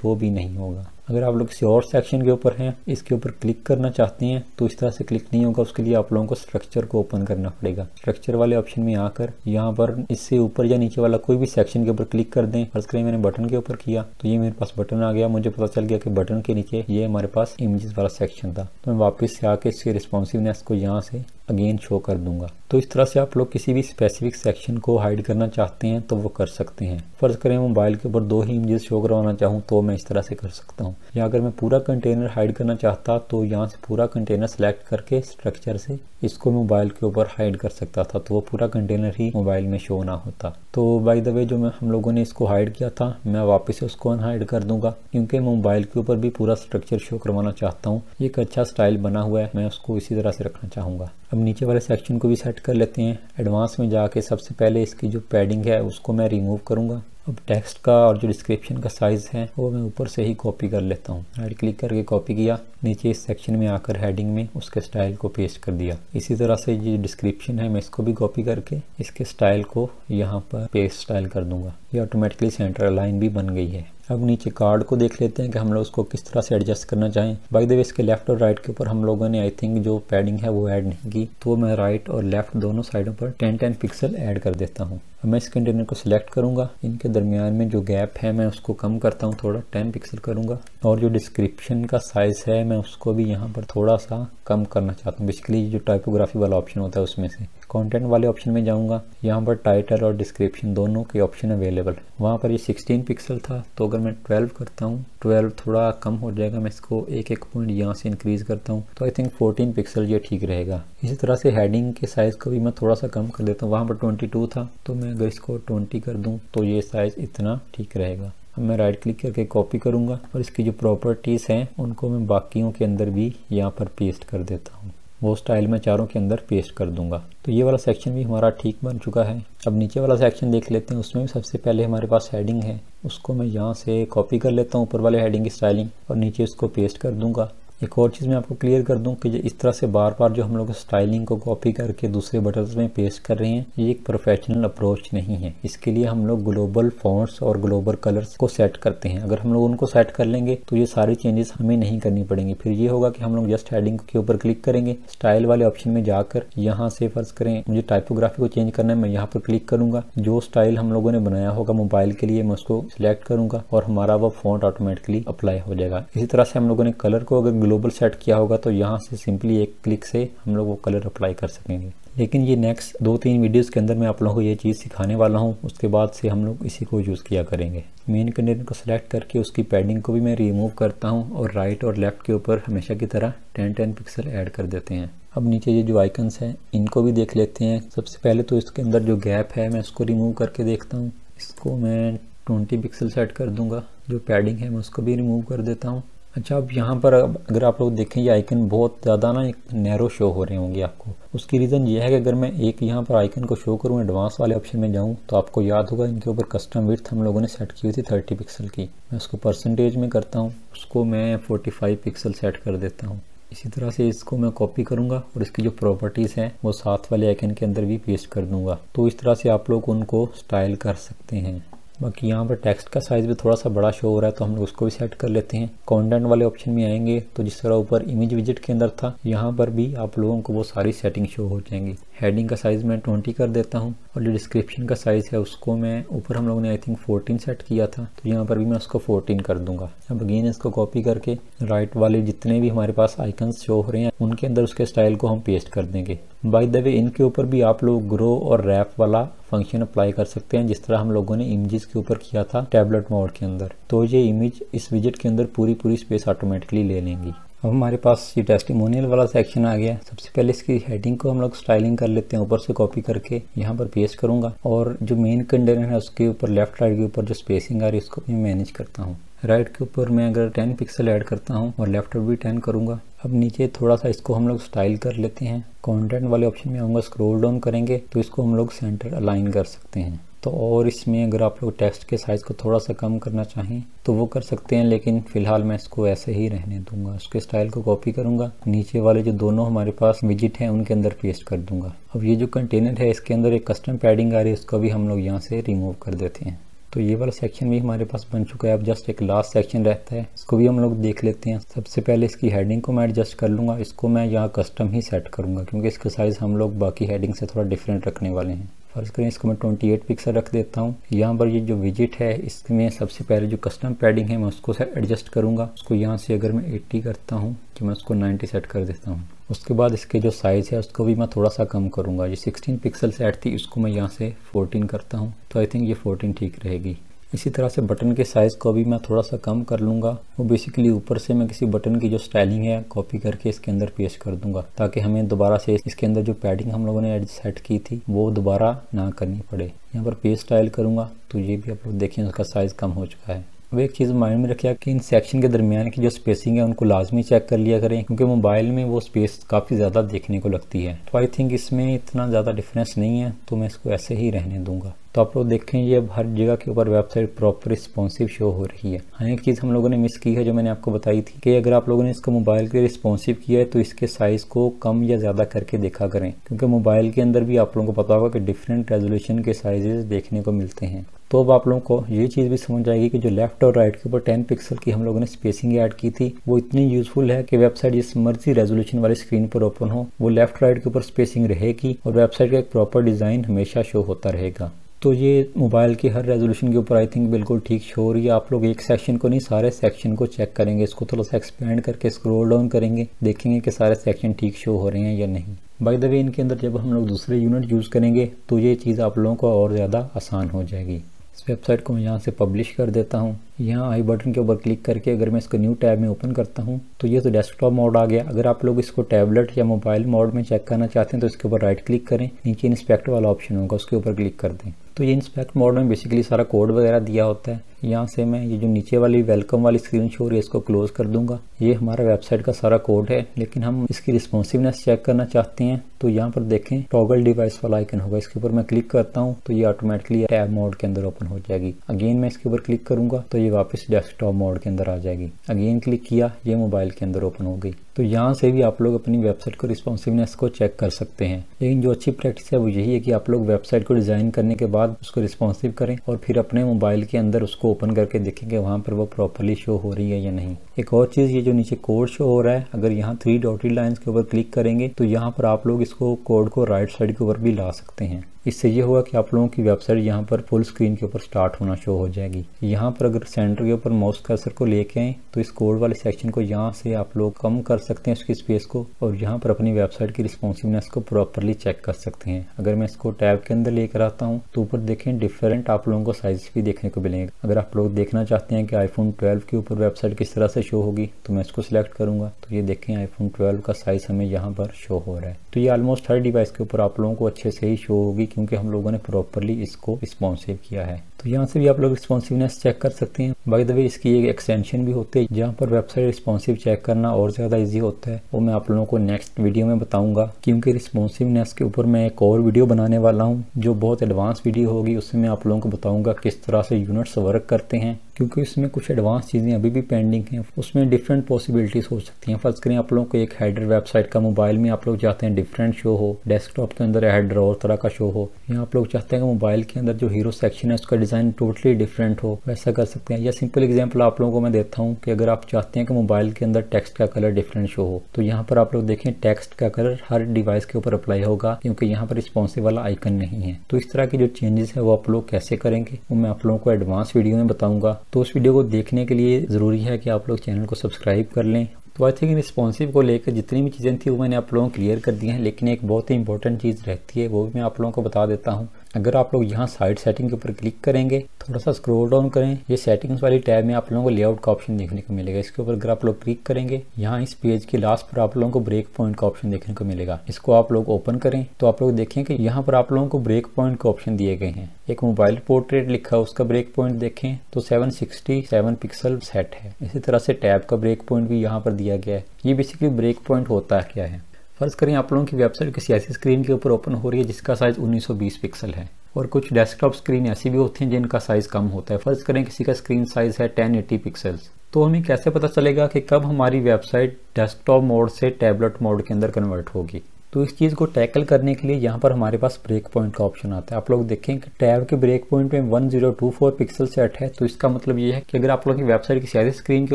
शो भी नहीं होगा अगर आप लोग किसी और सेक्शन के ऊपर हैं इसके ऊपर क्लिक करना चाहते हैं तो इस तरह से क्लिक नहीं होगा उसके लिए आप लोगों को स्ट्रक्चर को ओपन करना पड़ेगा स्ट्रक्चर वाले ऑप्शन में आकर यहाँ पर इससे ऊपर या नीचे वाला कोई भी सेक्शन के ऊपर क्लिक कर दें फर्स्ट करें मैंने बटन के ऊपर किया तो ये मेरे पास बटन आ गया मुझे पता चल गया कि बटन के नीचे ये हमारे पास इमेजेस वाला सेक्शन था तो मैं वापस से आके इसके रिस्पॉन्सिवनेस को यहाँ से अगेन शो कर दूंगा तो इस तरह से आप लोग किसी भी स्पेसिफिक सेक्शन को हाइड करना चाहते हैं तो वो कर सकते हैं फ़र्ज़ करें मोबाइल के ऊपर दो ही इमेजेस शो करवाना चाहूँ तो मैं इस तरह से कर सकता हूँ या अगर मैं पूरा कंटेनर हाइड करना चाहता तो यहाँ से पूरा कंटेनर सेलेक्ट करके स्ट्रक्चर से इसको मोबाइल के ऊपर हाइड कर सकता था तो वो पूरा कंटेनर ही मोबाइल में शो ना होता तो बाई द वे जो मैं हम लोगों ने इसको हाइड किया था मैं वापस उसको अनहाइड कर दूंगा क्योंकि मैं मोबाइल के ऊपर भी पूरा स्ट्रक्चर शो करवाना चाहता हूँ एक अच्छा स्टाइल बना हुआ है मैं उसको इसी तरह से रखना चाहूँगा अब नीचे वाले सेक्शन को भी सेट कर लेते हैं एडवांस में जाके सबसे पहले इसकी जो पैडिंग है उसको मैं रिमूव करूँगा अब टेक्स्ट का और जो डिस्क्रिप्शन का साइज़ है वो मैं ऊपर से ही कॉपी कर लेता हूँ राइट क्लिक करके कॉपी किया नीचे इस सेक्शन में आकर हेडिंग में उसके स्टाइल को पेस्ट कर दिया इसी तरह से ये डिस्क्रिप्शन है मैं इसको भी कॉपी करके इसके स्टाइल को यहाँ पर पेस्ट स्टाइल कर दूंगा ये ऑटोमेटिकली सेंटर लाइन भी बन गई है अब नीचे कार्ड को देख लेते हैं कि हम लोग उसको किस तरह से एडजस्ट करना चाहें बाई दे इसके लेफ्ट और राइट के ऊपर हम लोगों ने आई थिंक जो पैडिंग है वो ऐड नहीं की तो मैं राइट और लेफ्ट दोनों साइडों पर टेन टेन पिक्सल ऐड कर देता हूँ मैं इस कंटेनर को सिलेक्ट करूंगा इनके दरमियान में जो गैप है मैं उसको कम करता हूँ थोड़ा टेन पिक्सल करूँगा और जो डिस्क्रिप्शन का साइज़ है मैं उसको भी यहाँ पर थोड़ा सा कम करना चाहता हूँ बेसिकली जो टाइपोग्राफी वाला ऑप्शन होता है उसमें से कंटेंट वाले ऑप्शन में जाऊँगा यहाँ पर टाइटल और डिस्क्रिप्शन दोनों के ऑप्शन अवेलेबल वहाँ पर ये सिक्सटीन पिक्सल था तो अगर मैं ट्वेल्व करता हूँ ट्वेल्व थोड़ा कम हो जाएगा मैं इसको एक एक पॉइंट यहाँ से इंक्रीज़ करता हूँ तो आई थिंक फोर्टीन पिक्सल ये ठीक रहेगा इसी तरह से हेडिंग के साइज़ को भी मैं थोड़ा सा कम कर देता हूँ वहाँ पर ट्वेंटी टू था तो मैं अगर इसको ट्वेंटी कर दूँ तो ये साइज़ इतना ठीक रहेगा अब मैं राइट क्लिक करके कॉपी करूँगा और इसकी जो प्रॉपर्टीज़ हैं उनको मैं बाकियों के अंदर भी यहाँ पर पेस्ट कर देता हूँ वो स्टाइल में चारों के अंदर पेस्ट कर दूंगा तो ये वाला सेक्शन भी हमारा ठीक बन चुका है अब नीचे वाला सेक्शन देख लेते हैं उसमें भी सबसे पहले हमारे पास हेडिंग है उसको मैं यहाँ से कॉपी कर लेता हूँ ऊपर वाले हेडिंग की स्टाइलिंग और नीचे उसको पेस्ट कर दूंगा एक और चीज़ मैं आपको क्लियर कर दूं कि इस तरह से बार बार जो हम लोग स्टाइलिंग को कॉपी करके दूसरे बटन में पेस्ट कर रहे हैं ये एक प्रोफेशनल अप्रोच नहीं है इसके लिए हम लोग ग्लोबल फॉन्ट्स और ग्लोबल कलर्स को सेट करते हैं अगर हम लोग उनको सेट कर लेंगे तो ये सारी चेंजेस हमें नहीं करनी पड़ेंगी फिर ये होगा कि हम लोग जस्ट हेडिंग के ऊपर क्लिक करेंगे स्टाइल वाले ऑप्शन में जाकर यहाँ से फर्ज करें मुझे टाइपोग्राफी को चेंज करना है मैं यहाँ पर क्लिक करूंगा जो स्टाइल हम लोगों ने बनाया होगा मोबाइल के लिए मैं उसको सिलेक्ट करूंगा और हमारा वो फॉन्ट ऑटोमेटिकली अप्लाई हो जाएगा इसी तरह से हम लोगों ने कलर को अगर ग्लोबल सेट किया होगा तो यहाँ से सिंपली एक क्लिक से हम लोग वो कलर अप्लाई कर सकेंगे लेकिन ये नेक्स्ट दो तीन वीडियोस के अंदर मैं आप लोगों को ये चीज़ सिखाने वाला हूँ उसके बाद से हम लोग इसी को यूज़ किया करेंगे मेन कंटेंट को सिलेक्ट करके उसकी पैडिंग को भी मैं रिमूव करता हूँ और राइट और लेफ्ट के ऊपर हमेशा की तरह टेन टेन पिक्सल ऐड कर देते हैं अब नीचे ये जो आइकन्स हैं इनको भी देख लेते हैं सबसे पहले तो इसके अंदर जो गैप है मैं उसको रिमूव करके देखता हूँ इसको मैं ट्वेंटी पिक्सल सेट कर दूंगा जो पैडिंग है मैं उसको भी रिमूव कर देता हूँ अच्छा अब यहाँ पर अगर आप लोग देखें ये आइकन बहुत ज़्यादा ना नैरो शो हो रहे होंगे आपको उसकी रीज़न ये है कि अगर मैं एक यहाँ पर आइकन को शो करूँ एडवांस वाले ऑप्शन में जाऊँ तो आपको याद होगा इनके ऊपर कस्टम विथ हम लोगों ने सेट की हुई थी थर्टी पिक्सल की मैं उसको परसेंटेज में करता हूँ उसको मैं फोर्टी फाइव पिक्सल सेट कर देता हूँ इसी तरह से इसको मैं कॉपी करूंगा और इसकी जो प्रॉपर्टीज़ हैं वो साथ वाले आइकन के अंदर भी पेस्ट कर दूंगा तो इस तरह से आप लोग उनको स्टाइल कर सकते हैं बाकी यहाँ पर टेक्स्ट का साइज़ भी थोड़ा सा बड़ा शो हो रहा है तो हम लोग उसको भी सेट कर लेते हैं कॉन्टेंट वाले ऑप्शन में आएंगे तो जिस तरह ऊपर इमेज विजिट के अंदर था यहाँ पर भी आप लोगों को वो सारी सेटिंग शो हो जाएंगी हेडिंग का साइज़ मैं ट्वेंटी कर देता हूँ और जो डिस्क्रिप्शन का साइज़ है उसको मैं ऊपर हम लोगों ने आई थिंक फोर्टीन सेट किया था तो यहाँ पर भी मैं उसको फोर्टीन कर दूंगा अब अगेन इसको कॉपी करके राइट वाले जितने भी हमारे पास आइकन्स शो हो रहे हैं उनके अंदर उसके स्टाइल को हम पेस्ट कर देंगे बाई द वे इनके ऊपर भी आप लोग ग्रो और रैप वाला फंक्शन अप्लाई कर सकते हैं जिस तरह हम लोगों ने इमेजेस के ऊपर किया था टैबलेट मोड के अंदर तो ये इमेज इस विजिट के अंदर पूरी पूरी स्पेस ऑटोमेटिकली ले लेंगी अब हमारे पास ये टेस्टिमोनियल वाला सेक्शन आ गया सबसे पहले इसकी हेडिंग को हम लोग स्टाइलिंग कर लेते हैं ऊपर से कॉपी करके यहाँ पर पेस्ट करूँगा और जो मेन कंटेनर है उसके ऊपर लेफ्ट राइट के ऊपर जो स्पेसिंग आ रही है उसको भी मैनेज करता हूँ राइट के ऊपर मैं अगर 10 पिक्सल ऐड करता हूँ और लेफ्ट भी 10 करूँगा अब नीचे थोड़ा सा इसको हम लोग स्टाइल कर लेते हैं कंटेंट वाले ऑप्शन में आऊँगा स्क्रोल डाउन करेंगे तो इसको हम लोग सेंटर अलाइन कर सकते हैं तो और इसमें अगर आप लोग टेक्स्ट के साइज़ को थोड़ा सा कम करना चाहें तो वो कर सकते हैं लेकिन फ़िलहाल मैं इसको ऐसे ही रहने दूंगा उसके स्टाइल को कॉपी करूंगा नीचे वाले जो दोनों हमारे पास विजिट हैं उनके अंदर पेस्ट कर दूंगा अब ये जो कंटेनर है इसके अंदर एक कस्टम पैडिंग आ रही है उसको भी हम लोग यहाँ से रिमूव कर देते हैं तो ये वाला सेक्शन भी हमारे पास बन चुका है अब जस्ट एक लास्ट सेक्शन रहता है इसको भी हम लोग देख लेते हैं सबसे पहले इसकी हेडिंग को मैं एडजस्ट कर लूँगा इसको मैं यहाँ कस्टम ही सेट करूँगा क्योंकि इसका साइज़ हम लोग बाकी हेडिंग से थोड़ा डिफरेंट रखने वाले हैं फर्ज करें इसको मैं 28 पिक्सल रख देता हूँ यहाँ पर ये जो विजिट है इसमें सबसे पहले जो कस्टम पैडिंग है मैं उसको एडजस्ट करूँगा उसको यहाँ से अगर मैं 80 करता हूँ तो मैं उसको 90 सेट कर देता हूँ उसके बाद इसके जो साइज़ है उसको भी मैं थोड़ा सा कम करूँगा ये 16 पिक्सल सेट थी इसको मैं यहाँ से 14 करता हूँ तो आई थिंक ये 14 ठीक रहेगी इसी तरह से बटन के साइज़ को भी मैं थोड़ा सा कम कर लूँगा वो बेसिकली ऊपर से मैं किसी बटन की जो स्टाइलिंग है कॉपी करके इसके अंदर पेश कर दूंगा ताकि हमें दोबारा से इसके अंदर जो पैडिंग हम लोगों ने सेट की थी वो दोबारा ना करनी पड़े यहाँ पर पेज स्टाइल करूँगा तो ये भी आप लोग देखें उसका साइज़ कम हो चुका है अब एक चीज़ माइंड में रखिए कि इन सेक्शन के दरमियान की जो स्पेसिंग है उनको लाजमी चेक कर लिया करें क्योंकि मोबाइल में वो स्पेस काफ़ी ज़्यादा देखने को लगती है तो आई थिंक इसमें इतना ज़्यादा डिफरेंस नहीं है तो मैं इसको ऐसे ही रहने दूंगा तो आप लोग देखें ये अब हर जगह के ऊपर वेबसाइट प्रॉपर रिस्पॉन्सिव शो हो रही है हाँ एक चीज़ हम लोगों ने मिस की है जो मैंने आपको बताई थी कि अगर आप लोगों ने इसको मोबाइल के रिस्पॉन्सिव किया है तो इसके साइज़ को कम या ज़्यादा करके देखा करें क्योंकि मोबाइल के अंदर भी आप लोगों को पता होगा कि डिफरेंट रेजोल्यूशन के साइजेस देखने को मिलते हैं तो अब आप लोगों को ये चीज़ भी समझ आएगी कि जो लेफ्ट और राइट के ऊपर 10 पिक्सल की हम लोगों ने स्पेसिंग ऐड की थी वो इतनी यूजफुल है कि वेबसाइट जिस मर्जी रेजोल्यूशन वाली स्क्रीन पर ओपन हो वो लेफ्ट राइट के ऊपर स्पेसिंग रहेगी और वेबसाइट का एक प्रॉपर डिज़ाइन हमेशा शो होता रहेगा तो ये मोबाइल के हर रेजोल्यूशन के ऊपर आई थिंक बिल्कुल ठीक शो हो रही है आप लोग एक सेक्शन को नहीं सारे सेक्शन को चेक करेंगे इसको थोड़ा सा एक्सपेंड करके स्क्रोल डाउन करेंगे देखेंगे कि सारे सेक्शन ठीक शो हो रहे हैं या नहीं बाई द वे इनके अंदर जब हम लोग दूसरे यूनिट यूज़ करेंगे तो ये चीज़ आप लोगों को और ज़्यादा आसान हो जाएगी इस वेबसाइट को मैं यहाँ से पब्लिश कर देता हूँ यहाँ आई बटन के ऊपर क्लिक करके अगर मैं इसको न्यू टैब में ओपन करता हूँ तो ये तो डेस्कटॉप मोड आ गया अगर आप लोग इसको टैबलेट या मोबाइल मोड में चेक करना चाहते हैं तो इसके ऊपर राइट क्लिक करें नीचे इंस्पेक्ट वाला ऑप्शन होगा उसके ऊपर क्लिक कर दें तो ये इंस्पेक्ट मोड में बेसिकली सारा कोड वगैरह दिया होता है यहाँ से मैं ये जो नीचे वाली वेलकम वाली स्क्रीन शो रही है इसको क्लोज कर दूंगा ये हमारा वेबसाइट का सारा कोड है लेकिन हम इसकी रिस्पॉन्सिवनेस चेक करना चाहते हैं तो यहाँ पर देखें टॉगल डिवाइस वाला आइकन होगा इसके ऊपर मैं क्लिक करता हूँ तो ये ऑटोमेटिकली टैब मोड के अंदर ओपन हो जाएगी अगेन मैं इसके ऊपर क्लिक करूंगा तो ये वापस डेस्कटॉप मोड के अंदर आ जाएगी अगेन क्लिक किया ये मोबाइल के अंदर ओपन हो गई तो यहाँ से भी आप लोग अपनी वेबसाइट को रिस्पॉन्सिवनेस को चेक कर सकते हैं लेकिन जो अच्छी प्रैक्टिस है वो यही है कि आप लोग वेबसाइट को डिज़ाइन करने के बाद उसको रिस्पॉन्सिव करें और फिर अपने मोबाइल के अंदर उसको ओपन करके देखें कि वहाँ पर वो प्रॉपरली शो हो रही है या नहीं एक और चीज़ ये जो नीचे कोड शो हो रहा है अगर यहाँ थ्री डॉटेड लाइन्स के ऊपर क्लिक करेंगे तो यहाँ पर आप लोग इसको कोड को राइट साइड के ऊपर भी ला सकते हैं इससे ये होगा कि आप लोगों की वेबसाइट यहाँ पर फुल स्क्रीन के ऊपर स्टार्ट होना शो हो जाएगी यहाँ पर अगर सेंटर के ऊपर माउस कर्सर को लेके आए तो इस कोड वाले सेक्शन को यहाँ से आप लोग कम कर सकते हैं उसकी स्पेस को और यहाँ पर अपनी वेबसाइट की रिस्पॉन्सिवनेस को प्रॉपरली चेक कर सकते हैं अगर मैं इसको टैब के अंदर लेकर आता हूँ तो ऊपर देखें डिफरेंट आप लोगों को साइज भी देखने को मिलेंगे अगर आप लोग देखना चाहते हैं कि आईफोन ट्वेल्व के ऊपर वेबसाइट किस तरह से शो होगी तो मैं इसको सिलेक्ट करूंगा तो ये देखें आईफोन ट्वेल्व का साइज हमें यहाँ पर शो हो रहा है तो ये ऑलमोस्ट हर डिवाइस के ऊपर आप लोगों को अच्छे से ही शो होगी क्योंकि हम लोगों ने प्रॉपरली इसको रिस्पॉन्सिव किया है तो यहाँ से भी आप लोग रिस्पॉन्सिवनेस चेक कर सकते हैं बाई द वे इसकी एक एक्सटेंशन भी होती है जहाँ पर वेबसाइट रिस्पॉन्सिव चेक करना और ज़्यादा ईजी होता है वो मैं आप लोगों को नेक्स्ट वीडियो में बताऊँगा क्योंकि रिस्पॉन्सिवनेस के ऊपर मैं एक और वीडियो बनाने वाला हूँ जो बहुत एडवांस वीडियो होगी उसमें मैं आप लोगों को बताऊँगा किस तरह से यूनिट्स वर्क करते हैं क्योंकि इसमें कुछ एडवांस चीज़ें अभी भी पेंडिंग हैं उसमें डिफरेंट पॉसिबिलिटीज़ हो सकती हैं फर्ज करें आप लोगों को एक हेडर वेबसाइट का मोबाइल में आप लोग चाहते हैं डिफरेंट शो हो डेस्कटॉप के अंदर हेडर और तरह का शो हो या आप लोग चाहते हैं कि मोबाइल के अंदर जो हीरो सेक्शन है उसका डिज़ाइन टोटली डिफरेंट हो वैसा कर सकते हैं या सिंपल एग्जाम्पल आप लोगों को मैं देता हूँ कि अगर आप चाहते हैं कि मोबाइल के अंदर टेक्स्ट का कलर डिफरेंट शो हो तो यहाँ पर आप लोग देखें टेक्स्ट का कलर हर डिवाइस के ऊपर अप्लाई होगा क्योंकि यहाँ पर रिस्पॉन्सिव वाला आइकन नहीं है तो इस तरह के जो चेंजेस है वो आप लोग कैसे करेंगे वो मैं आप लोगों को एडवांस वीडियो में बताऊंगा तो उस वीडियो को देखने के लिए ज़रूरी है कि आप लोग चैनल को सब्सक्राइब कर लें तो आई थिंक रिस्पॉन्सिव को लेकर जितनी भी चीज़ें थी वो मैंने आप लोगों को क्लियर कर दी हैं लेकिन एक बहुत ही इंपॉर्टेंट चीज़ रहती है वो भी मैं आप लोगों को बता देता हूँ अगर आप लोग यहाँ साइड सेटिंग के ऊपर क्लिक करेंगे थोड़ा सा स्क्रॉल डाउन करें ये सेटिंग्स वाली टैब में आप लोगों को लेआउट का ऑप्शन देखने को मिलेगा इसके ऊपर अगर आप लोग क्लिक करेंगे यहाँ इस पेज के लास्ट पर आप लोगों को ब्रेक पॉइंट का ऑप्शन देखने को मिलेगा इसको आप लोग ओपन करें तो आप लोग देखें कि यहाँ पर आप लोगों को ब्रेक पॉइंट के ऑप्शन दिए गए हैं एक मोबाइल पोर्ट्रेट लिखा उसका ब्रेक पॉइंट देखें तो 767 पिक्सल सेट है इसी तरह से टैब का ब्रेक पॉइंट भी यहाँ पर दिया गया है ये बेसिकली ब्रेक पॉइंट होता क्या है फ़र्ज़ करें आप लोगों की वेबसाइट किसी ऐसी स्क्रीन के ऊपर ओपन हो रही है जिसका साइज़ 1920 पिक्सल है और कुछ डेस्कटॉप स्क्रीन ऐसी भी होती हैं जिनका साइज़ कम होता है फ़र्ज़ करें किसी का स्क्रीन साइज़ है 1080 पिक्सल्स तो हमें कैसे पता चलेगा कि कब हमारी वेबसाइट डेस्कटॉप मोड से टैबलेट मोड के अंदर कन्वर्ट होगी तो इस चीज़ को टैकल करने के लिए यहाँ पर हमारे पास ब्रेक पॉइंट का ऑप्शन आता है आप लोग देखें कि टैब के ब्रेक पॉइंट में 1024 पिक्सल सेट है तो इसका मतलब ये है कि अगर आप लोग की वेबसाइट की साइज स्क्रीन के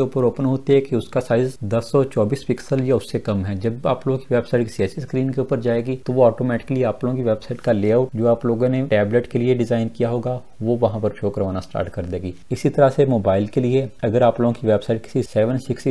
ऊपर ओपन होती है कि उसका साइज 1024 पिक्सल या उससे कम है जब आप लोगों की वेबसाइट की सियासी स्क्रीन के ऊपर जाएगी तो वो ऑटोमेटिकली आप लोगों की वेबसाइट का लेआउट जो आप लोगों ने टैबलेट के लिए डिज़ाइन किया होगा वो वहाँ पर शो करवाना स्टार्ट कर देगी इसी तरह से मोबाइल के लिए अगर आप लोगों की वेबसाइट किसी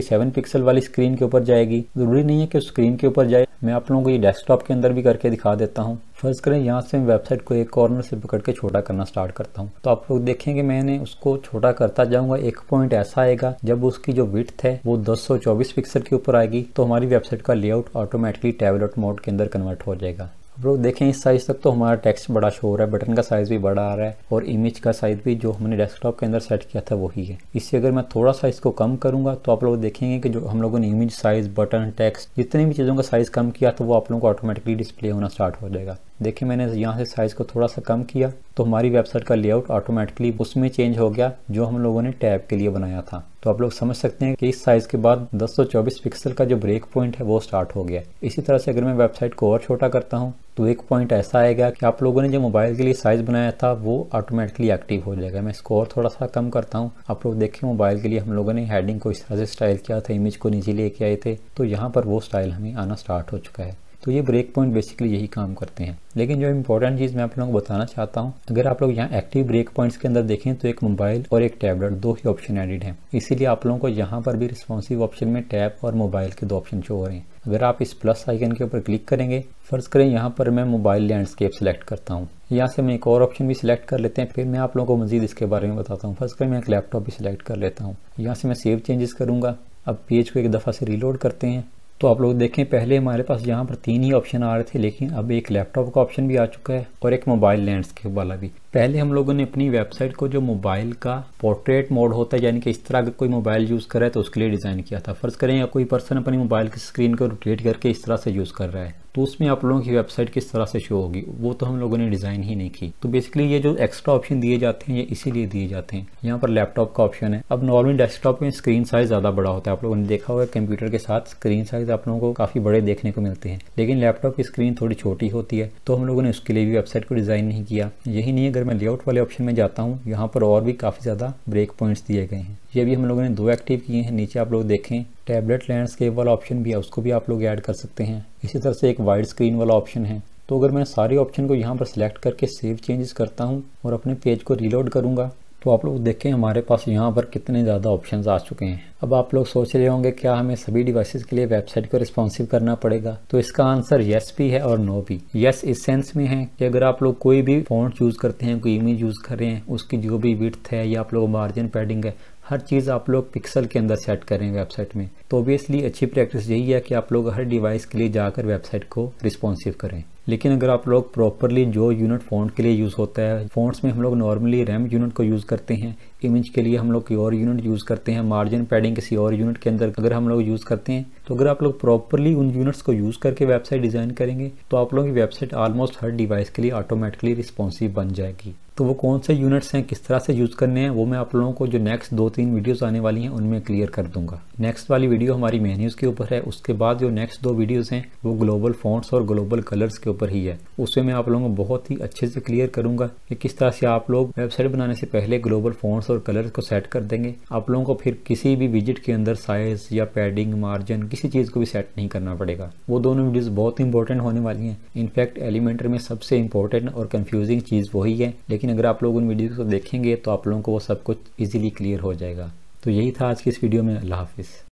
सेवन पिक्सल वाली स्क्रीन के ऊपर जाएगी जरूरी नहीं है कि उस स्क्रीन के ऊपर जाए मैं आप लोगों को ये डेस्कटॉप के अंदर भी करके दिखा देता हूँ फ़र्ज़ करें यहाँ से मैं वेबसाइट को एक कॉर्नर से पकड़ के छोटा करना स्टार्ट करता हूँ तो आप लोग देखेंगे मैंने उसको छोटा करता जाऊँगा एक पॉइंट ऐसा आएगा जब उसकी जो विथ है वो 224 पिक्सल के ऊपर आएगी तो हमारी वेबसाइट का लेआउट ऑटोमेटिकली टेबलेट मोड के अंदर कन्वर्ट हो जाएगा आप लोग देखें इस साइज़ तक तो हमारा टेक्स्ट बड़ा शो रहा है बटन का साइज़ भी बड़ा आ रहा है और इमेज का साइज़ भी जो हमने डेस्कटॉप के अंदर सेट किया था वही है इससे अगर मैं थोड़ा सा इसको कम करूँगा तो आप लोग देखेंगे कि जो हम लोगों ने इमेज साइज़ बटन टेक्स्ट जितनी भी चीज़ों का साइज़ कम किया तो वो आप लोगों को ऑटोमेटिकली डिस्प्ले होना स्टार्ट हो जाएगा देखिए मैंने यहाँ से साइज़ को थोड़ा सा कम किया तो हमारी वेबसाइट का लेआउट ऑटोमेटिकली उसमें चेंज हो गया जो हम लोगों ने टैब के लिए बनाया था तो आप लोग समझ सकते हैं कि इस साइज़ के बाद 1024 पिक्सल का जो ब्रेक पॉइंट है वो स्टार्ट हो गया इसी तरह से अगर मैं वेबसाइट को और छोटा करता हूँ तो एक पॉइंट ऐसा आएगा कि आप लोगों ने जो मोबाइल के लिए साइज़ बनाया था वो ऑटोमेटिकली एक्टिव हो जाएगा मैं इसको और थोड़ा सा कम करता हूँ आप लोग देखें मोबाइल के लिए हम लोगों ने हेडिंग को इस तरह से स्टाइल किया था इमेज को नीचे लेके आए थे तो यहाँ पर वो स्टाइल हमें आना स्टार्ट हो चुका है तो ये ब्रेक पॉइंट बेसिकली यही काम करते हैं लेकिन जो इंपॉर्टेंट चीज़ मैं आप लोगों को बताना चाहता हूँ अगर आप लोग यहाँ एक्टिव ब्रेक पॉइंट्स के अंदर देखें तो एक मोबाइल और एक टैबलेट दो ही ऑप्शन एडिड हैं इसीलिए आप लोगों को यहाँ पर भी रिस्पॉन्सिव ऑप्शन में टैब और मोबाइल के दो ऑप्शन शो हो रहे हैं अगर आप इस प्लस आइकन के ऊपर क्लिक करेंगे फर्ज करें यहाँ पर मैं मोबाइल लैंडस्केप सेलेक्ट करता हूँ यहाँ से मैं एक और ऑप्शन भी सिलेक्ट कर लेते हैं फिर मैं आप लोगों को मजीद इसके बारे में बताता हूँ फर्ज करें मैं एक लैपटॉप भी सिलेक्ट कर लेता हूँ यहाँ से मैं सेव चेंजेस करूँगा अब पेज को एक दफ़ा से रीलोड करते हैं तो आप लोग देखें पहले हमारे पास यहाँ पर तीन ही ऑप्शन आ रहे थे लेकिन अब एक लैपटॉप का ऑप्शन भी आ चुका है और एक मोबाइल लैंडस्केप वाला भी पहले हम लोगों ने अपनी वेबसाइट को जो मोबाइल का पोर्ट्रेट मोड होता है यानी कि इस तरह अगर कोई मोबाइल यूज़ कर रहा है तो उसके लिए डिज़ाइन किया था फ़र्ज़ करें या कोई पर्सन अपनी मोबाइल की स्क्रीन को रोटेट करके इस तरह से यूज़ कर रहा है तो उसमें आप लोगों की वेबसाइट किस तरह से शो होगी वो तो हम लोगों ने डिज़ाइन ही नहीं की तो बेसिकली ये जो एक्स्ट्रा ऑप्शन दिए जाते हैं ये इसीलिए दिए जाते हैं यहाँ पर लैपटॉप का ऑप्शन है अब नॉर्मली डेस्कटॉप में स्क्रीन साइज़ ज़्यादा बड़ा होता है आप लोगों ने देखा होगा कंप्यूटर के साथ स्क्रीन साइज़ आप लोगों को काफ़ी बड़े देखने को मिलते हैं लेकिन लैपटॉप की स्क्रीन थोड़ी छोटी होती है तो हम लोगों ने उसके लिए भी वेबसाइट को डिज़ाइन नहीं किया यही नहीं अंदर मैं लेआउट वाले ऑप्शन में जाता हूँ यहाँ पर और भी काफ़ी ज़्यादा ब्रेक पॉइंट्स दिए गए हैं ये भी हम लोगों ने दो एक्टिव किए हैं नीचे आप लोग देखें टैबलेट लैंडस्केप वाला ऑप्शन भी है उसको भी आप लोग ऐड कर सकते हैं इसी तरह से एक वाइड स्क्रीन वाला ऑप्शन है तो अगर मैं सारे ऑप्शन को यहाँ पर सिलेक्ट करके सेव चेंजेस करता हूँ और अपने पेज को रीलोड करूँगा तो आप लोग देखें हमारे पास यहाँ पर कितने ज़्यादा ऑप्शंस आ चुके हैं अब आप लोग सोच रहे होंगे क्या हमें सभी डिवाइसेस के लिए वेबसाइट को रिस्पॉन्सिव करना पड़ेगा तो इसका आंसर येस भी है और नो भी येस इस सेंस में है कि अगर आप लोग कोई भी फॉन्ट यूज़ करते हैं कोई इमेज यूज़ कर रहे हैं उसकी जो भी विथ है या आप लोग मार्जिन पैडिंग है हर चीज़ आप लोग पिक्सल के अंदर सेट करें वेबसाइट में तो ऑब्वियसली अच्छी प्रैक्टिस यही है कि आप लोग हर डिवाइस के लिए जाकर वेबसाइट को रिस्पॉन्सिव करें लेकिन अगर आप लोग प्रॉपरली जो यूनिट फ़ॉन्ट के लिए यूज़ होता है फ़ॉन्ट्स में हम लोग नॉर्मली रैम यूनिट को यूज़ करते हैं इमेज के लिए हम लोग कोई और यूनिट यूज़ करते हैं मार्जिन पैडिंग किसी और यूनिट के अंदर अगर हम लोग यूज़ करते हैं तो अगर आप लोग प्रॉपरली उन यूनिट्स को यूज़ करके वेबसाइट डिज़ाइन करेंगे तो आप लोगों की वेबसाइट ऑलमोस्ट हर डिवाइस के लिए ऑटोमेटिकली रिस्पॉन्सिव बन जाएगी तो वो कौन से यूनिट्स हैं किस तरह से यूज़ करने हैं वो मैं आप लोगों को जो नेक्स्ट दो तीन वीडियोस आने वाली हैं उनमें क्लियर कर दूंगा नेक्स्ट वाली वीडियो हमारी मेन्यूज़ के ऊपर है उसके बाद जो नेक्स्ट दो वीडियोस हैं वो ग्लोबल फॉन्ट्स और ग्लोबल कलर्स के ऊपर ही है उसमें मैं आप लोगों को बहुत ही अच्छे से क्लियर करूंगा कि किस तरह से आप लोग वेबसाइट बनाने से पहले ग्लोबल फॉन्ट्स और कलर्स को सेट कर देंगे आप लोगों को फिर किसी भी विजिट के अंदर साइज या पैडिंग मार्जिन किसी चीज़ को भी सेट नहीं करना पड़ेगा वो दोनों वीडियोज बहुत इंपॉर्टेंट होने वाली हैं इनफैक्ट एलिमेंटर में सबसे इंपॉर्टेंट और कंफ्यूजिंग चीज़ वही है लेकिन अगर आप लोग उन वीडियोज़ को देखेंगे तो आप लोगों को वो सब कुछ ईजिली क्लियर हो जाएगा तो यही था आज की इस वीडियो में अल्लाह हाफिज़